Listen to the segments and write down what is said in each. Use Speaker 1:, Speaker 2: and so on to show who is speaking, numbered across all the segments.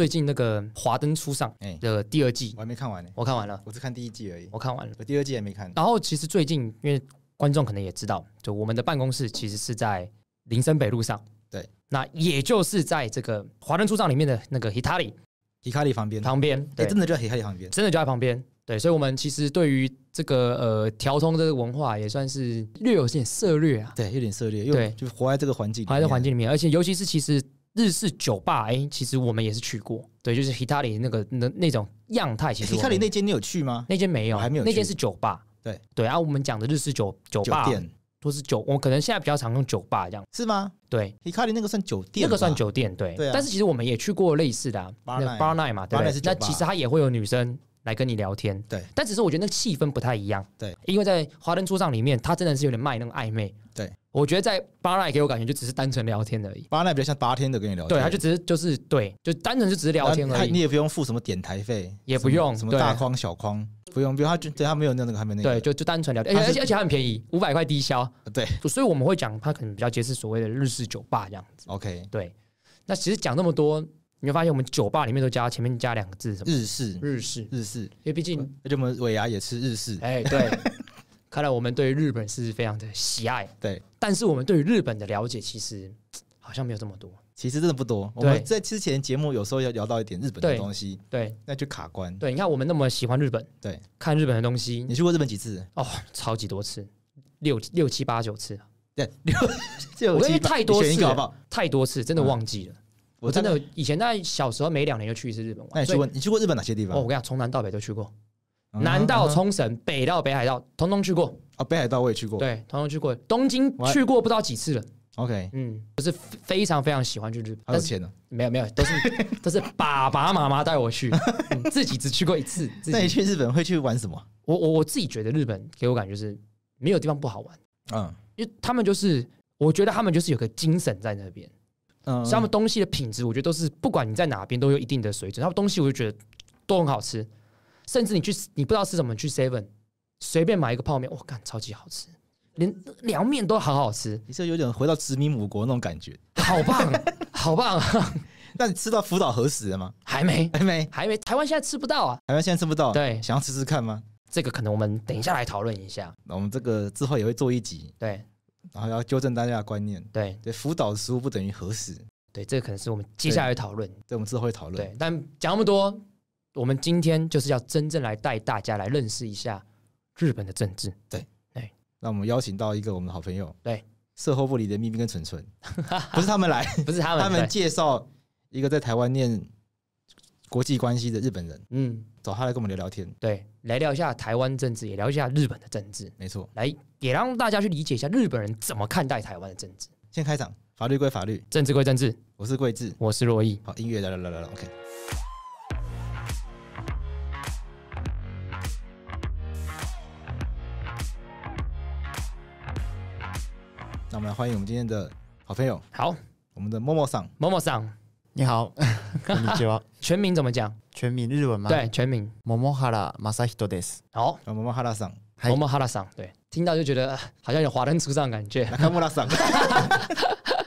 Speaker 1: 最近那个《华灯初上》的第二季，我还没看完。我看完了，我只看第一季而已。我看完
Speaker 2: 了，我第二季也没看。
Speaker 1: 然后其实最近，因为观众可能也知道，就我们的办公室其实是在林森北路上，对，那也就是在这个《华灯初上》里面的那个 h i t a l h i h i t a l i 旁边旁边，哎，真的就在 h i t a l i 旁边，真的就在旁边。对，所以我们其实对于这个呃调通这个文化也算是略有些涉略啊，对，有点涉因对，就活在这个环境，活在环境里面，而且尤其是其实。日式酒吧，哎，其实我们也是去过，对，就是 h i t a l i 那个那那种样态，其实 h i t a l i 那间你有去吗？那间没有，还没有，那间是酒吧，对对啊。我们讲的日式酒酒吧店都是酒，我可能现在比较常用酒吧这样，是吗？对 h i t a l i 那个算酒店，那个算酒店，对。但是其实我们也去过类似的 Bar Night，Bar Night 嘛，对不那其实它也会有女生来跟你聊天，对。但只是我觉得那个气氛不太一样，对，因为在《华灯初上》里面，他真的是有点卖那种暧昧。对，我觉得在
Speaker 2: 巴 a 给我感觉就只是单纯聊天而已。巴 a 比较像八天的跟你聊，对，他就
Speaker 1: 只是就是对，就单纯就只是聊天而已。你也
Speaker 2: 不用付什么点台费，也不用什么大框小框，不用。不用。他就对他没有那个还没那个，对，就就单纯聊，天，而且而且很便宜，五百
Speaker 1: 块低消。对，所以我们会讲他可能比较接是所谓的日式酒吧这样子。OK，对。那其实讲那么多，你会发现我们酒吧里面都加前面加两个字什么日式、日式、日式，因为毕竟而且我们尾牙也吃日式。哎，对。看来我们对日本是非常的喜爱，对，但是我们对于日本的了解其实好像没有这么多，
Speaker 2: 其实真的不多。我们在之前
Speaker 1: 节目有时候要聊到一点日本的东西，对，那就卡关。对，你看我们那么喜欢日本，对，看日本的东西，你去过日本几次？哦，超级多次，六六七八九次，对，六，我因太多次，好不好？太多次真的忘记了，我真的以前在小时候每两年就去一次日本玩。那你去过你去过日本哪些地方？哦，我跟你讲，从南到北都去过。南到冲绳，北到北海道，通通去过啊！北海道我也去过，对，通通去过。东京去过不知道几次了。
Speaker 2: OK，嗯，
Speaker 1: 我是非常非常喜欢去日本，但是钱呢？没有没有，都是 都是爸爸妈妈带我去，自己只去过一次。那你去日
Speaker 2: 本会去玩什么？
Speaker 1: 我我我自己觉得日本给我感觉是没有地方不好玩啊，因为他们就是我觉得他们就是有个精神在那边，嗯，他们东西的品质我觉得都是不管你在哪边都有一定的水准，他们东西我就觉得都很好吃。甚至你去，你不知道吃什么，去 Seven 随便买一个泡面，我干超级好吃，连凉面都好好吃。你是有点回
Speaker 2: 到殖民母国那种感觉，好棒，好棒。那你吃到福岛核食了吗？还没，还没，
Speaker 1: 还没。台湾现在吃不到啊，
Speaker 2: 台湾现在吃不到。对，想要吃吃看吗？这个可能我们等一下来讨论一下。那我们这个之后也会做一集，对，然后要纠正大家的观念，对对，福岛食物不等于核食，对，这个可能是我们接下来讨论，对，我们之后会讨论。
Speaker 1: 对，但讲那么多。我们今天就是要真正来带大家来认识一下
Speaker 2: 日本的政治。对，哎，那我们邀请到一个我们的好朋友，对，社后部里的秘密跟纯纯，不是他们来，不是他们，他们介绍一个在台湾念国际关系的日本人，嗯，找他来跟我们聊聊天，对，来聊一下台湾政
Speaker 1: 治，也聊一下日本的政治，没错，来也让大家去理解一下日本人怎么看待台湾的政
Speaker 2: 治。先开场，法律归法律，政治归政治，我是桂智，我是若意，好，音乐来来来来，OK。那我们来欢迎我们今天的好朋友，好，我们的默默桑，默默桑，你好，你 好，全名怎么讲？全名日文吗？对，全名 m o 哈拉马萨 r 多 m 斯。好 m o
Speaker 1: 哈拉桑 m o 哈拉桑，对，听到就觉得好像有华灯初上感觉 n a 拉 a m u r a 桑，哈哈哈，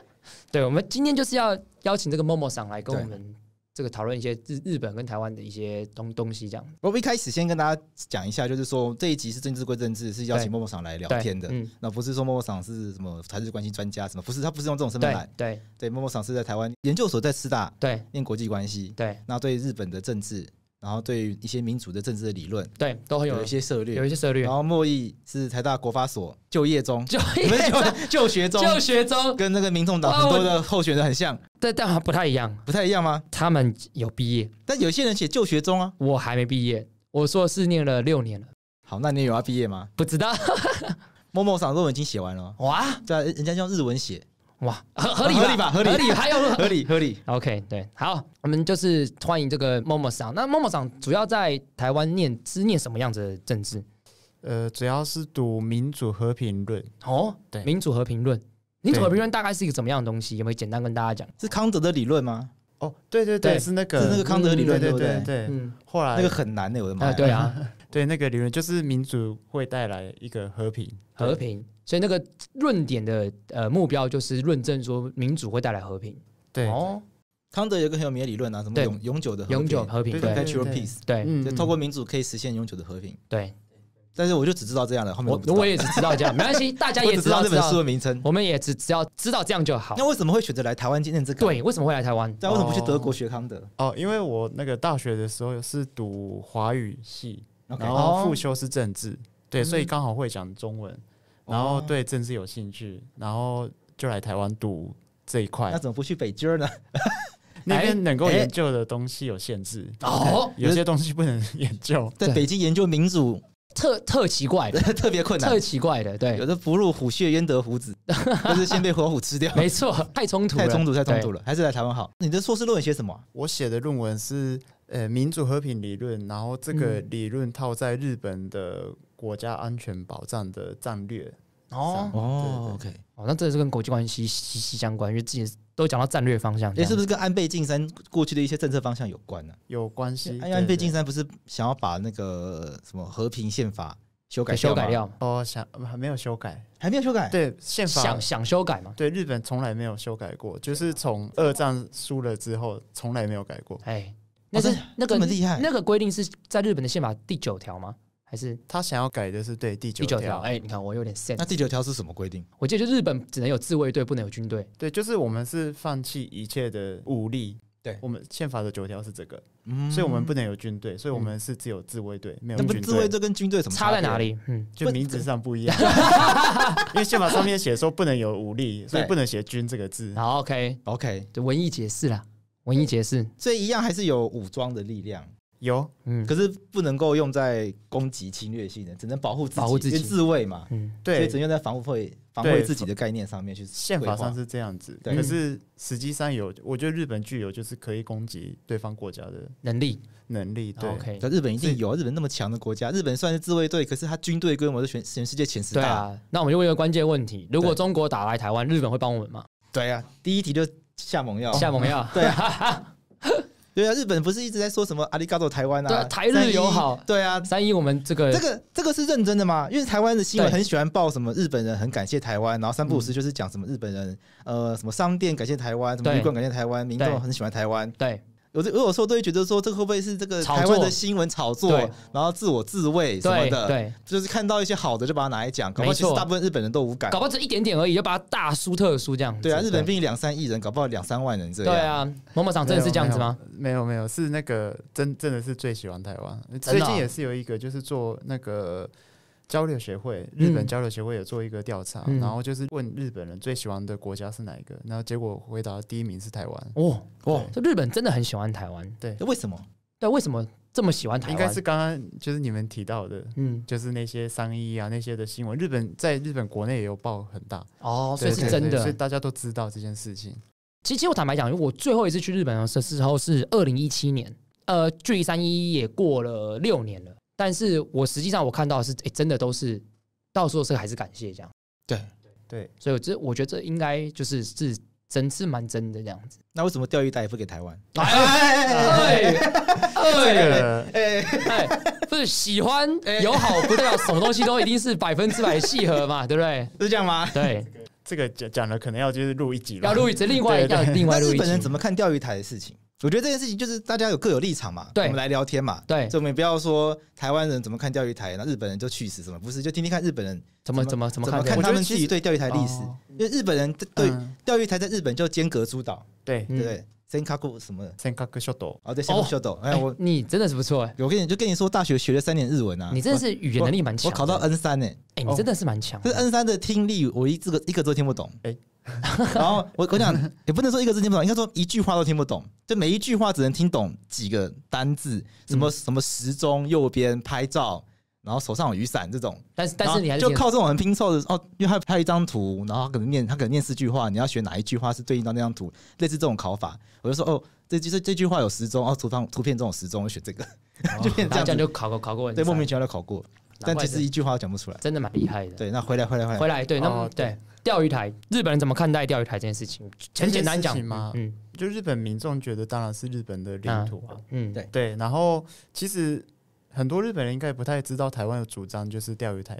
Speaker 1: 对我们今天就是要邀请这个默默桑来跟我们。这个讨论
Speaker 2: 一些日日本跟台湾的一些东东西这样。我一开始先跟大家讲一下，就是说这一集是政治归政治，是邀请默默赏来聊天的。那不是说默默赏是什么台日关系专家什么，不是他不是用这种身份来。对对，默默赏是在台湾研究所，在师大对，念国际关系对，那对日本的政治。然后对于一些民主的政治的理论，对，都很有一些策略，有一些涉略。然后莫易是台大国法所就业中，就业中，就学中，就学中，跟那个民众党很多的候选人很像。但但还不太一样，不太一样吗？他们有毕业，但有些人写就学中啊。我还没毕业，我硕是念了六年了。好，那你有要毕业吗？不知道，默默上论文已经写完了。哇，对啊，人家用日文写。哇，合合理吧？合理，合理，还有 合理，合理。OK，对，好，我们就是
Speaker 1: 欢迎这个默默长。那默默长主要在台湾念是念什么样子的政治？呃，主要是读民主和平论。哦，对，民主和平论，民主和平论大概是一个怎么样的东西？有没有简单跟大家讲？是康德的理论吗？
Speaker 3: 哦，对对对，是那个那个康德理论，对对对，嗯，后来那个很难的，我的妈！对啊，对那个理论就是民主会带来一个和平，和平。所以那个论点的呃目标
Speaker 1: 就是论证说民主会带来和平。对
Speaker 2: 哦，康德有一个很有名的理论啊，什么永永久的永久和平 p e t u a l peace。对，就透过民主可以实现永久的和平。对，但是我就只知道这样的，后面我我也只知道这样，没关系，大家也知道这本书的名称，我们也只只要知道这样就好。那为什么会选择来台湾今天这个？对，为什么会来台湾？那为什么不去德国学康德？
Speaker 3: 哦，因为我那个大学的时候是读华语系，然后辅修是政治，对，所以刚好会讲中文。然后对政治有兴趣，然后就来台湾读这一块。那怎么不去北京呢？那边能够研究的东西有限制哦，有些东西不能 研究。在北
Speaker 2: 京研究民主，特特奇怪，特别困难，特奇怪的。对，有的不入虎穴，焉得虎子，就是先被火虎吃掉。没错，太冲突，太冲突，太冲突了，还是来台湾好。
Speaker 3: 你的硕士论文写什么？我写的论文是。呃，民主和平理论，然后这个理论套在日本的国家安全保障的战略。
Speaker 2: 哦
Speaker 1: 哦，那这也是跟国际关
Speaker 2: 系息息相关，因为之前
Speaker 1: 都讲到战略方向。
Speaker 2: 诶，是不是跟安倍晋三过去的一些政策方向有关呢？有关系。安倍晋三不是想要把那个什么和平宪法
Speaker 3: 修改修改掉哦，想还没有修改，还没有修改。对宪法想想修改嘛？对，日本从来没有修改过，就是从二战输了之后，从来没有改过。哎。那是那个那么厉害，那个规定是在日本的宪法第九条吗？还是他想要改的是对第九条？哎，你看我有点 sad。那第九条是什
Speaker 2: 么规定？
Speaker 1: 我记得就日本只能有自卫队，不能有军队。
Speaker 3: 对，就是我们是放弃一切的武力。对，我们宪法的九条是这个，所以我们不能有军队，所以我们是只有自卫队，没有军队。这跟军队什么差在哪里？嗯，就名字上不一样。因为宪法上面写说不能有武力，所以不能写“军”这个字。好，OK，OK，就文艺解释了。文艺解释，所以一样还是
Speaker 2: 有武装的力量，有，嗯，可是不能够用在攻击侵略性的，只能保护自己、保护自己、自卫嘛，嗯，对，所以只能在防卫、防卫自己的概念上面去。宪法上是这样子，可是
Speaker 3: 实际上有，我觉得日本具有就是可以攻击对方国家的能力，能力，对，那日本一定有，日本那么强的国家，日本算是自卫队，可是
Speaker 2: 他军队规模是全全世界前十大。对啊，那我们就问一个关键问题：如果中国打来台湾，日本会帮我们吗？对啊，第一题就。下猛药，下猛药，对啊，对啊，日本不是一直在说什么阿里嘎多台湾啊，台日友好，对啊，三一我们这个这个这个是认真的吗？因为台湾的新闻很喜欢报什么日本人很感谢台湾，然后三不五时就是讲什么日本人呃什么商店感谢台湾，什么旅馆感谢台湾，民众很喜欢台湾，对。有这有时候都会觉得说这会不会是这个台湾的新闻炒作，然后自我自卫什么的，对，就是看到一些好的就把它拿来讲，不好其实大部分日本人都无感，搞不好只一点点而已，就把它大书特书
Speaker 3: 这样。对啊，日本竟两三亿人，搞不好两三万人这样。对啊，某某长真的是这样子吗？没有没有，是那个真真的是最喜欢台湾，最近也是有一个就是做那个。交流协会，日本交流协会有做一个调查，然后就是问日本人最喜欢的国家是哪一个，然后结果回答第一名是台湾。哦哦，这日本真的很喜欢台湾。对，为什么？对，为什么这么喜欢台湾？应该是刚刚就是你们提到的，嗯，就是那些三一啊那些的新闻，日本在日本国内也有报很大。哦，所以是真的，所以大家都知道这件事情。
Speaker 1: 其实，我坦白讲，如果我最后一次去日本的时候是二零一七年，呃，距离三一也过了六年了。但是我实际上我看到是真的都是，到说是还是感谢这样，对对所以这我觉得这应该
Speaker 2: 就是是真是蛮真的这样子。那为什么钓鱼台也不给台湾？哎
Speaker 1: 哎哎哎哎，不是喜欢友好不代表什
Speaker 2: 么东西都一定
Speaker 3: 是百分之百契合嘛，对不对？是这样吗？对，这个讲讲的可能要就是录一集了，要录一集，另外要另外录。你本人怎么
Speaker 2: 看钓鱼台的事情？我觉得这件事情就是大家有各有立场嘛，我们来聊天嘛，对，所以我们不要说台湾人怎么看钓鱼台，那日本人就去死什么？不是，就听听看日本人怎么怎么怎么看他们自己对钓鱼台历史。因为日本人对钓鱼台在日本叫间阁诸岛，对对对。e n k 什么的？三卡 k 小 k u 哦对 s 卡 n k a 哎我你真的是不错哎，我跟你就跟你说大学学了三年日文啊，你真的是语言能力蛮强，我考到 N 三哎，哎你真的是蛮强，这 N 三的听力我一个一个都听不懂哎。然后我我讲也不能说一个字听不懂，应该说一句话都听不懂，就每一句话只能听懂几个单字，什么什么时钟右边拍照，然后手上雨伞这种。但是但是你还就靠这种很拼凑的哦，因为拍一张图，然后他可能念他可能念四句话，你要选哪一句话是对应到那张图，类似这种考法，我就说哦，这就是这句话有时钟哦，图上图片这种时钟我选这个，就这样就考考过，对莫名其妙就考过。但其实一句话都讲不出来，真的蛮厉害的。对，那回来，回来，回
Speaker 1: 来，回来。对，那么对
Speaker 3: 钓鱼
Speaker 2: 台，日本人怎么看待
Speaker 1: 钓鱼台这件事情？很简单讲，嗯，
Speaker 3: 就日本民众觉得当然是日本的领土啊。嗯，对对。然后其实很多日本人应该不太知道台湾的主张，就是钓鱼台。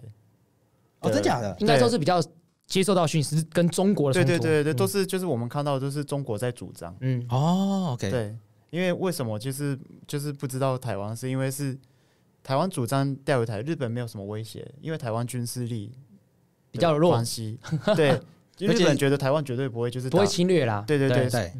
Speaker 3: 哦，真假的？应该都是比
Speaker 1: 较接受到讯息，跟中国的。对对对对，都
Speaker 3: 是就是我们看到都是中国在主张。
Speaker 2: 嗯，哦，OK。对，
Speaker 3: 因为为什么就是就是不知道台湾，是因为是。台湾主张钓回台，日本没有什么威胁，因为台湾军事力比较弱。对，日本觉得台湾绝对不会就是不会侵略啦。对对对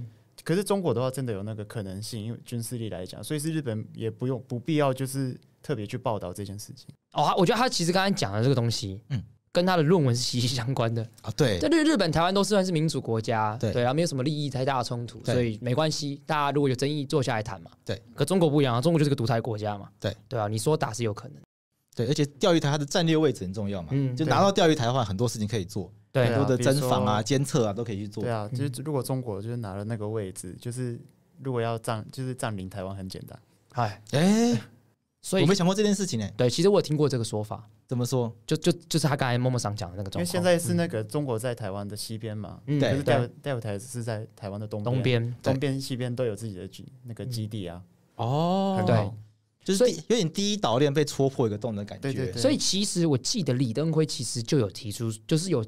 Speaker 3: 可是中国的话，真的有那个可能性，因为军事力来讲，所以是日本也不用不必要就是特别去报道这件事情。
Speaker 1: 哦，我觉得他其实刚才讲的这个东西，嗯。跟他的论文是息息相关的啊，对，这日日本、台湾都算是民主国家，对，然后没有什么利益太大的冲突，所以没关系。大家如果有争议，坐下来谈嘛。
Speaker 2: 对，可中国不一样啊，中国就是个独裁国家嘛。对，对啊，你说打是有可能。对，而且钓鱼台它的战略位置很重要嘛，嗯，就拿到钓鱼台的话，很多事情可以做，对，很多的侦防啊、监测啊都可以去做。对啊，
Speaker 3: 就是如果中国就是拿了那个位置，就是如果要占，就是占领台湾很简单。
Speaker 1: 哎，哎，所以我没想过这件事情呢。对，其实我有听过这个说法。怎么说？就就就是他刚才默默上讲的那个状况，因为现在是
Speaker 3: 那个中国在台湾的西边嘛，就是钓钓台是在台湾的东东边，东边西边都有自己的基那个基地啊。
Speaker 2: 哦，对，就是有点第一岛链被戳破一个洞的感觉。对对对。所以其
Speaker 1: 实我记得李登辉其实就有提出，就是有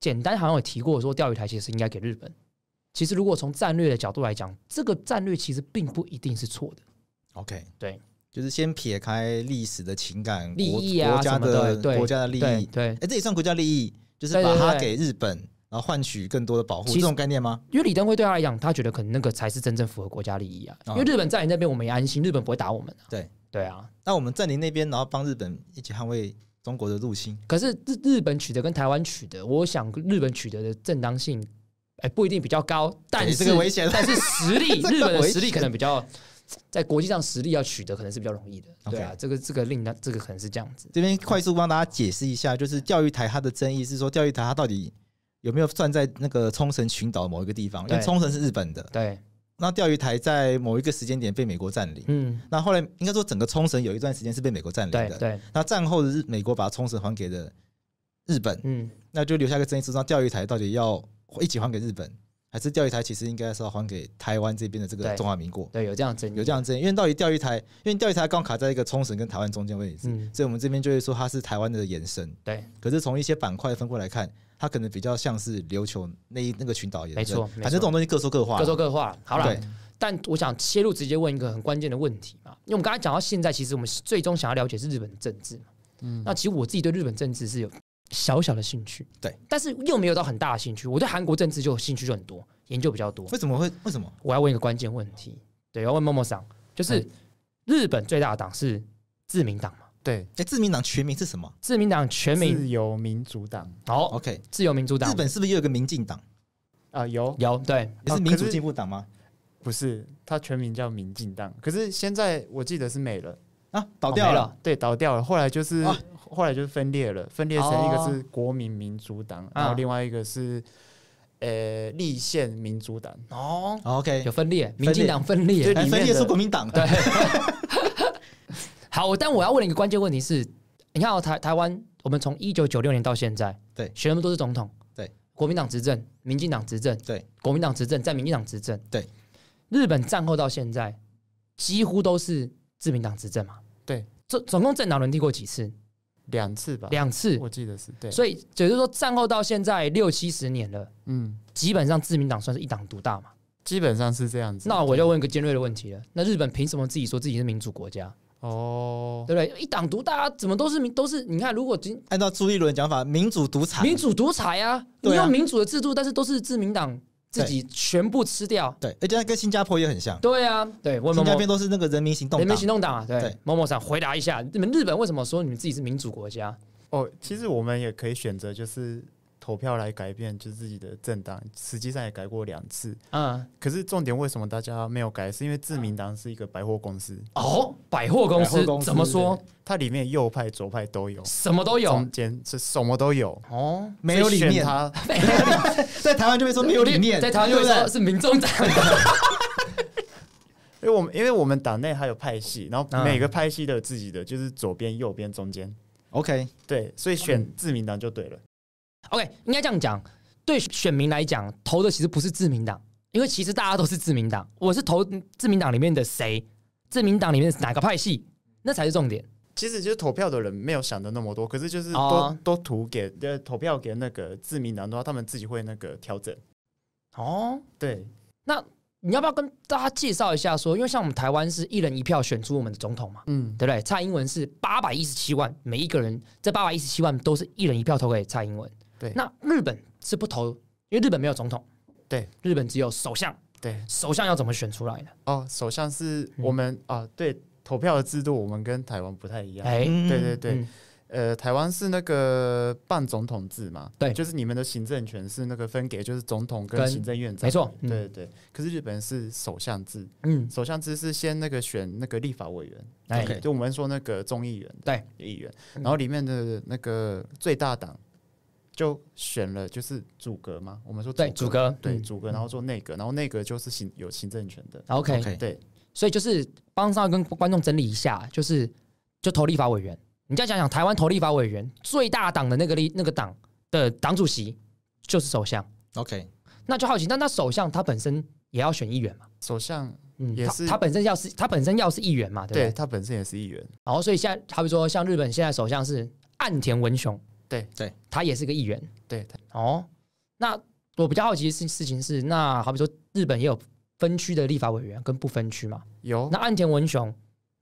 Speaker 1: 简单好像有提过说钓鱼台其实
Speaker 2: 应该给日本。其实如果从战略的角度来讲，
Speaker 1: 这个战略其实并不一定是错
Speaker 2: 的。OK，对。就是先撇开历史的情感、利益啊、国家的国家的利益，对，哎，这也算国家利益，就是把它给日本，然后换取更多的保护，这种概念吗？因为李登辉对他来
Speaker 1: 讲，他觉得可能那个才是真正符合
Speaker 2: 国家利益啊。因为日本在你那边，我们也安心，日本不会打我们。对对啊，那我们在你那边，然后帮日本一起捍卫中国的入侵。可是日日本取得跟台湾取得，我想日本取得的正当性，
Speaker 1: 哎，不一定比较高，但这个危险，但是实力，日本的实力可能比较。在国际上实力要取得，可能是比较容易的。对啊，这个这个令他这个可能是这样子。
Speaker 2: 这边快速帮大家解释一下，就是钓鱼台它的争议是说，钓鱼台它到底有没有算在那个冲绳群岛某一个地方？因为冲绳是日本的。对。那钓鱼台在某一个时间点被美国占领。嗯。那后来应该说整个冲绳有一段时间是被美国占领的。对。那战后的日美国把冲绳还给了日本。嗯。那就留下一个争议，是说钓鱼台到底要一起还给日本？还是钓鱼台，其实应该是要还给台湾这边的这个中华民国。对，有这样争议，有这样争议，因为到底钓鱼台，因为钓鱼台刚卡在一个冲绳跟台湾中间位置，所以我们这边就会说它是台湾的延伸。对，可是从一些板块分布来看，它可能比较像是琉球那一那个群岛，没错，反正这种东西各说各话，各说各话。好了，
Speaker 1: 但我想切入直接问一个很关键的问题嘛，因为我们刚才讲到现在，其实我们最终想要了解是日本的政治。嗯，那其实我自己对日本政治是有。小小的兴趣，对，但是又没有到很大的兴趣。我对韩国政治就兴趣，就很多研究比较多。为什么会为什么？我要问一个关键问题，对，要问默默党，
Speaker 2: 就是日本最大的党是自民党嘛？对，哎，自民党全名是什么？自
Speaker 3: 民党全名自由民主党。好，OK，自由民主党。日本是不是有个民进党啊？有有，对，是民主进步党吗？不是，它全名叫民进党。可是现在我记得是没了啊，倒掉了，对，倒掉了。后来就是。后来就是分裂了，分裂成一个是国民民主党，然后另外一个是呃立宪民主党。哦，OK，有分裂，民进党分裂，对，分裂是国民党。
Speaker 2: 对，
Speaker 1: 好，但我要问你一个关键问题：是你看台台湾，我们从一九九六年到现在，对，选什么都是总统，对，国民党执政，民进党执政，对，国民党执政，在民进党执政，对，日本战后到现在几乎都是自民党执政嘛，对，总总共政党轮替过几次？两次
Speaker 3: 吧，两次，我记得是对，所以也
Speaker 1: 就是说，战后到现在六七十年了，嗯，基本上自民党算是一党独大嘛，基本上是这样子。那我就问个尖锐的问题了，那日本凭什么自己说自己是民主国家？哦，对不对？一党独大，怎么都是民都是？你看，如果今
Speaker 2: 按照朱一伦讲法，民主独裁，民主
Speaker 1: 独裁啊，用民主的制度，但是都是自民党。自己全部吃掉，
Speaker 2: 对，而且跟新加坡也很像，对啊，对，新加坡那边都是那个人民行动，人民行动
Speaker 3: 党啊，对，某某党，回答一下，你们日本为什么说你们自己是民主国家？哦，其实我们也可以选择，就是。投票来改变就是自己的政党，实际上也改过两次。嗯，可是重点为什么大家没有改？是因为自民党是一个百货公司哦，百货公司怎么说？它里面右派、左派都有，什么都有，中间是什么都有哦。没有理念，他
Speaker 2: 在台湾就会说没有理念，在台湾就会说是民众党。
Speaker 3: 因为我们，因为我们党内还有派系，然后每个派系都有自己的就是左边、右边、中间。OK，对，所以选自民党就对了。OK，应该这样讲，对选民来讲，
Speaker 1: 投的其实不是自民党，因为其实大家都是自民党。我是投自民党里面的谁，自民党里面哪个派系，那才是重点。
Speaker 3: 其实就是投票的人没有想的那么多，可是就是都都投给呃投票给那个自民党，的话，他们自己会那个调整。哦，对，那你要不要跟大家介绍一下说，因为像我们台湾是
Speaker 1: 一人一票选出我们的总统嘛，嗯，对不对？蔡英文是八百一十七万，每一个人这八百一十七万都是一人一票投给蔡英文。对，那日本是不投，因为日本没有总统，
Speaker 3: 对，日本只有首相，对，首相要怎么选出来的？哦，首相是我们啊，对，投票的制度我们跟台湾不太一样，哎，对对对，呃，台湾是那个半总统制嘛，对，就是你们的行政权是那个分给，就是总统跟行政院长，没错，对对对，可是日本是首相制，嗯，首相制是先那个选那个立法委员，哎，就我们说那个众议员，对，议员，然后里面的那个最大党。就选了，就是主阁嘛。我们说对主阁，对主阁，然后做内阁，然后内阁就是行有行政权的。OK，对，所以就是
Speaker 1: 帮上跟观众整理一下，就是就投立法委员。你再想想，台湾投立法委员最大党的那个立那个党的党主席就是首相。OK，那就好奇，那那首相他本身也要选议员嘛？首相嗯，也是他本身要是他本身要是议员嘛，对他本身也是议员。然后所以现在，好比说像日本现在首相是岸田文雄。对对，他也是个议员。对对，哦，那我比较好奇的事事情是，那好比说日本也有分区的立法委员跟不分区嘛？有。那岸田文雄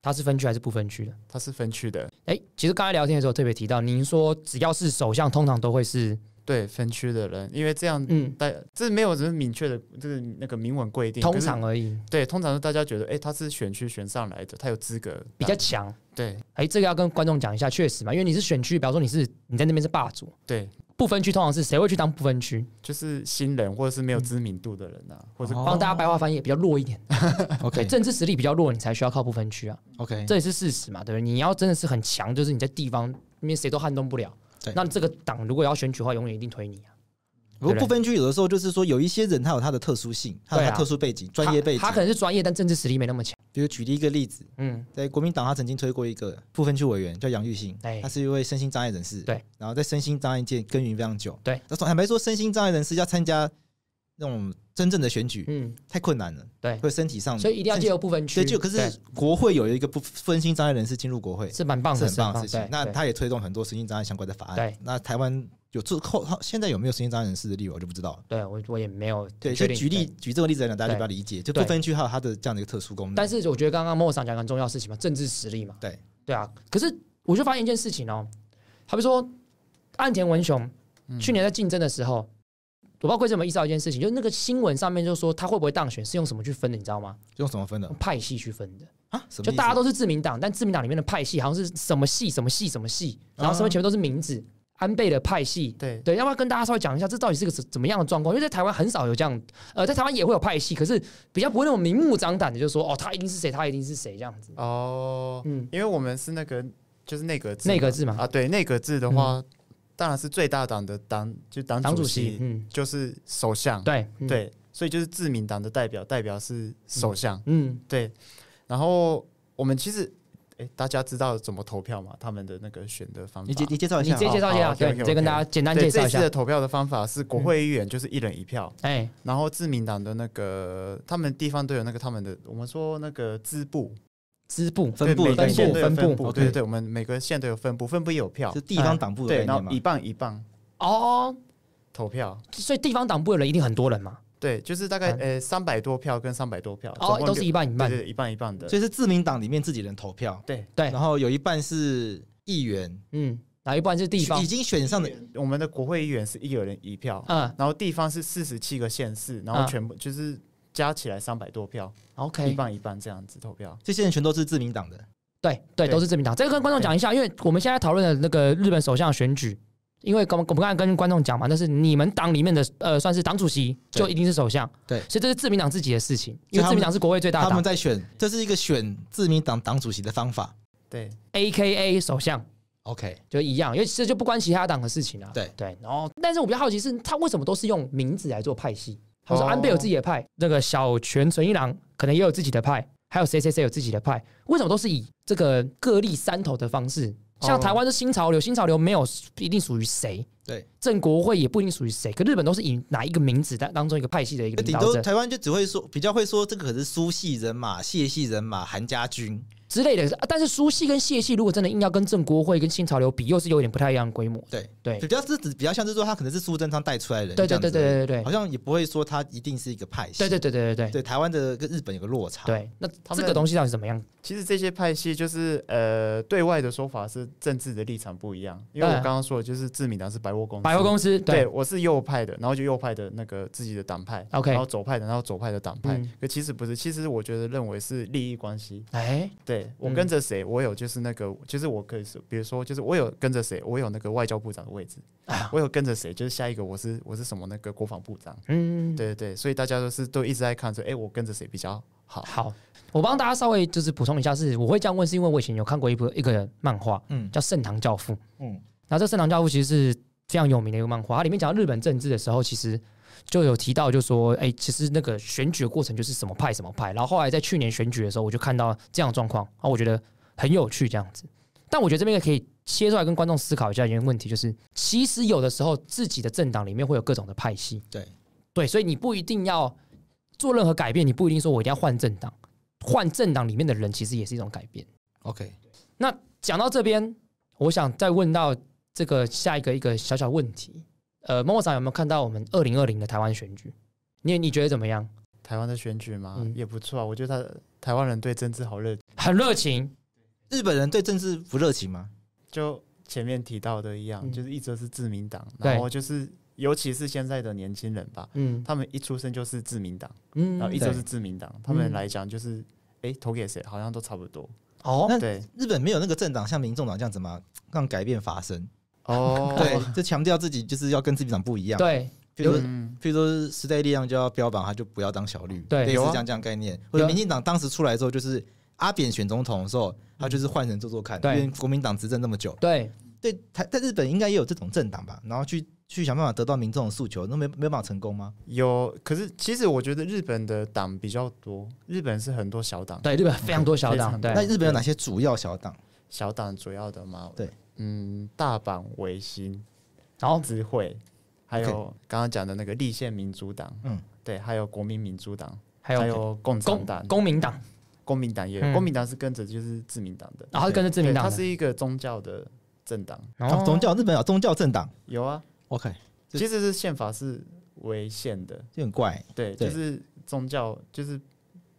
Speaker 1: 他是分区还是不分区的？他是分区的。哎，其实刚才聊天的时候特别提到，您说只要是首相，通常都会是。对分区的人，
Speaker 3: 因为这样，嗯，但这没有么明确的，就是那个明文规定，通常而已。对，通常是大家觉得，哎，他是选区选上来的，他有资格，比较强。对，哎，这个要跟观众讲一下，确实嘛，因为你是选区，比方说你
Speaker 1: 是你在那边是霸主，对，不分区，通常是谁会去当不分区？就是
Speaker 3: 新人或者是没有知名度的人呐，
Speaker 1: 或者帮大家白话翻译比较弱一点。OK，政治实力比较弱，你才需要
Speaker 2: 靠不分区啊。OK，
Speaker 3: 这
Speaker 1: 也是事实嘛，对不对？你要真的是很强，就是你在地方那边谁都撼动不了。那这个党如果要选举的话，永远一定推你啊！如果不分
Speaker 2: 区，有的时候就是说有一些人他有他的特殊性，他有他特殊背景、专业背景，他可能是专业，但政治实力没那么强。比如举一个例子，嗯，在国民党他曾经推过一个不分区委员叫杨玉兴，哎，他是一位身心障碍人士，对，然后在身心障碍界耕耘非常久，对，他坦白说，身心障碍人士要参加。那种真正的选举，嗯，太困难了，对，会身体上，所以一定要借由部分区，就可是国会有一个不分心障碍人士进入国会是蛮棒的，很棒的事情。那他也推动很多身心障碍相关的法案。对，那台湾有做后，现在有没有身心障碍人士的例，我就不知道。对我我也没有，对，就举例举这个例子来讲，大家就比要理解？就不分区还有它的这样的一个特殊功能。但是我觉得
Speaker 1: 刚刚莫桑讲很重要事情嘛，政治实力嘛。对对啊，可是我就发现一件事情哦，比如说岸田文雄去年在竞争的时候。我不知道为什有意识到一件事情，就是那个新闻上面就说他会不会当选是用什么去分的，你知道吗？用什么分的？派系去分的啊？就大家都是自民党，但自民党里面的派系好像是什么系、什么系、什么系，然后什么全部都是名字，安倍的派系。对对，要不要跟大家稍微讲一下，这到底是个怎怎么样的状况？因为在台湾很少有这样，呃，在台湾也会有派系，可是比较不会那种明目张胆的，就说哦，他一定是谁，他一定是谁
Speaker 3: 这样子。哦，嗯，因为我们是那个，就是那个那个字嘛，啊，对，那个字的话。当然是最大党的党就党主席，嗯，就是首相，对对，所以就是自民党的代表，代表是首相，嗯，对。然后我们其实，哎，大家知道怎么投票吗？他们的那个选的方法，你介你介绍一下，你直接介绍一下，对，再跟大家简单介绍一下。这次投票的方法是，国会议员就是一人一票，哎，然后自民党的那个，他们地方都有那个他们的，我们说那个支部。
Speaker 2: 支部、分部，分部分部。对对
Speaker 3: 对，我们每个县都有分部，分部也有票。是地方党部的人对，然后一半一半。哦，投票。所以地方党部的人一定很多人嘛？对，就是大概呃三百多票跟三百多票。哦，都是一半一半。对，一半一半的。所以是自
Speaker 2: 民党里面自己人投票。
Speaker 3: 对对。然后有一半是议员，嗯，哪一半是地方？已经选上的我们的国会议员是一个人一票，嗯，然后地方是四十七个县市，然后全部就是。加起来三百多票，OK，一半一半这样子投票。这些人全都是自民党的，
Speaker 1: 对对，都是自民党。个跟观众讲一下，因为我们现在讨论的那个日本首相选举，因为刚我们刚才跟观众讲嘛，那是你们党里面的呃，算是党主席就一定是首相，对，所以这是自民党自己的事情，因为自民党是国会最大的，他们在
Speaker 2: 选，这是一个选
Speaker 1: 自民党党主席的方法，对，AKA 首相，OK，就一样，因为这就不关其他党的事情了，对对。然后，但是我比较好奇是他为什么都是用名字来做派系。我说安倍有自己的派，那个小泉纯一郎可能也有自己的派，还有谁谁谁有自己的派？为什么都是以这个各立山头的方式？像台湾是新潮流，新潮流没有一定属于谁。对，正国会也不一定属于谁。可日本都是以哪一个名字当当中一个
Speaker 2: 派系的一个领导者。台湾就只会说，比较会说这个可是苏系人马、谢系人马、韩家军。
Speaker 1: 之类的，但是苏系跟谢系如果真的硬要跟郑国会跟新潮流比，又是有点不太一样的
Speaker 2: 规模。对对，比较是指比较像是说他可能是苏贞昌带出来的，对对对对对对，好像也不会说
Speaker 3: 他一定是一个派系。对对对对对对，对台湾的跟日本有个落差。对，那这个东西到底怎么样？其实这些派系就是呃，对外的说法是政治的立场不一样，因为我刚刚说的就是自民党是百货公司，百货公司对我是右派的，然后就右派的那个自己的党派，OK，然后左派，的，然后左派的党派，可其实不是，其实我觉得认为是利益关系。哎，对。我跟着谁？我有就是那个，就是我可以说，比如说，就是我有跟着谁？我有那个外交部长的位置，我有跟着谁？就是下一个，我是我是什么那个国防部长？
Speaker 1: 嗯，对
Speaker 3: 对对，所以大家都是都一直在看说，哎，我跟着谁比较好？好，我帮大家稍微就是补
Speaker 1: 充一下，是我会这样问，是因为我以前有看过一部一个漫画，嗯，叫《盛唐教父》，嗯，然后这《盛唐教父》其实是非常有名的一个漫画，它里面讲日本政治的时候，其实。就有提到就说，哎，其实那个选举的过程就是什么派什么派，然后后来在去年选举的时候，我就看到这样状况啊，我觉得很有趣这样子。但我觉得这边可以切出来跟观众思考一下一个问题，就是其实有的时候自己的政党里面会有各种的派系，对对，所以你不一定要做任何改变，你不一定说我一定要换政党，换政党里面的人其实也是一种改变。OK，那讲到这边，我想再问到这个下一个一个小小问题。呃，莫总有没有看到我们二零二零的台湾选举？
Speaker 3: 你你觉得怎么样？台湾的选举嘛也不错，我觉得他台湾人对政治好热，很热情。日本人对政治不热情吗？就前面提到的一样，就是一直是自民党，然后就是尤其是现在的年轻人吧，嗯，他们一出生就是自民党，嗯，然后一直是自民党，他们来讲就是，哎，投给谁好像都差不多。
Speaker 2: 哦，那对，日本没有那个政党像民众党这样怎么让改变发生？哦，对，就强调自己就是要跟自己党不一样。对，比如说，比如说时代力量就要标榜，他就不要当小绿，对，是这样这样概念。或者民进党当时出来之后，就是阿扁选总统的时候，他就是换人做做看。因为国民党执政那么久。对，对，台在日本应该也有这种政党吧？然后去去想办法得到民众的诉求，那没没办法成功吗？
Speaker 3: 有，可是其实我觉得日本的党比较多，日本是很多小党。对，日本非常多小党。那日本有哪些
Speaker 2: 主要小党？
Speaker 3: 小党主要的吗？对。嗯，大阪维新，然后自卫，还有刚刚讲的那个立宪民主党，嗯，对，还有国民民主党，还有还有共共党、公民党，公民党也有，公民党是跟着就是自民党的，然后跟着自民党，它是一个宗教的政党，然后宗教日
Speaker 2: 本有宗教政党
Speaker 3: 有啊，OK，其实是宪法是违宪的，就很怪，对，就是宗教就是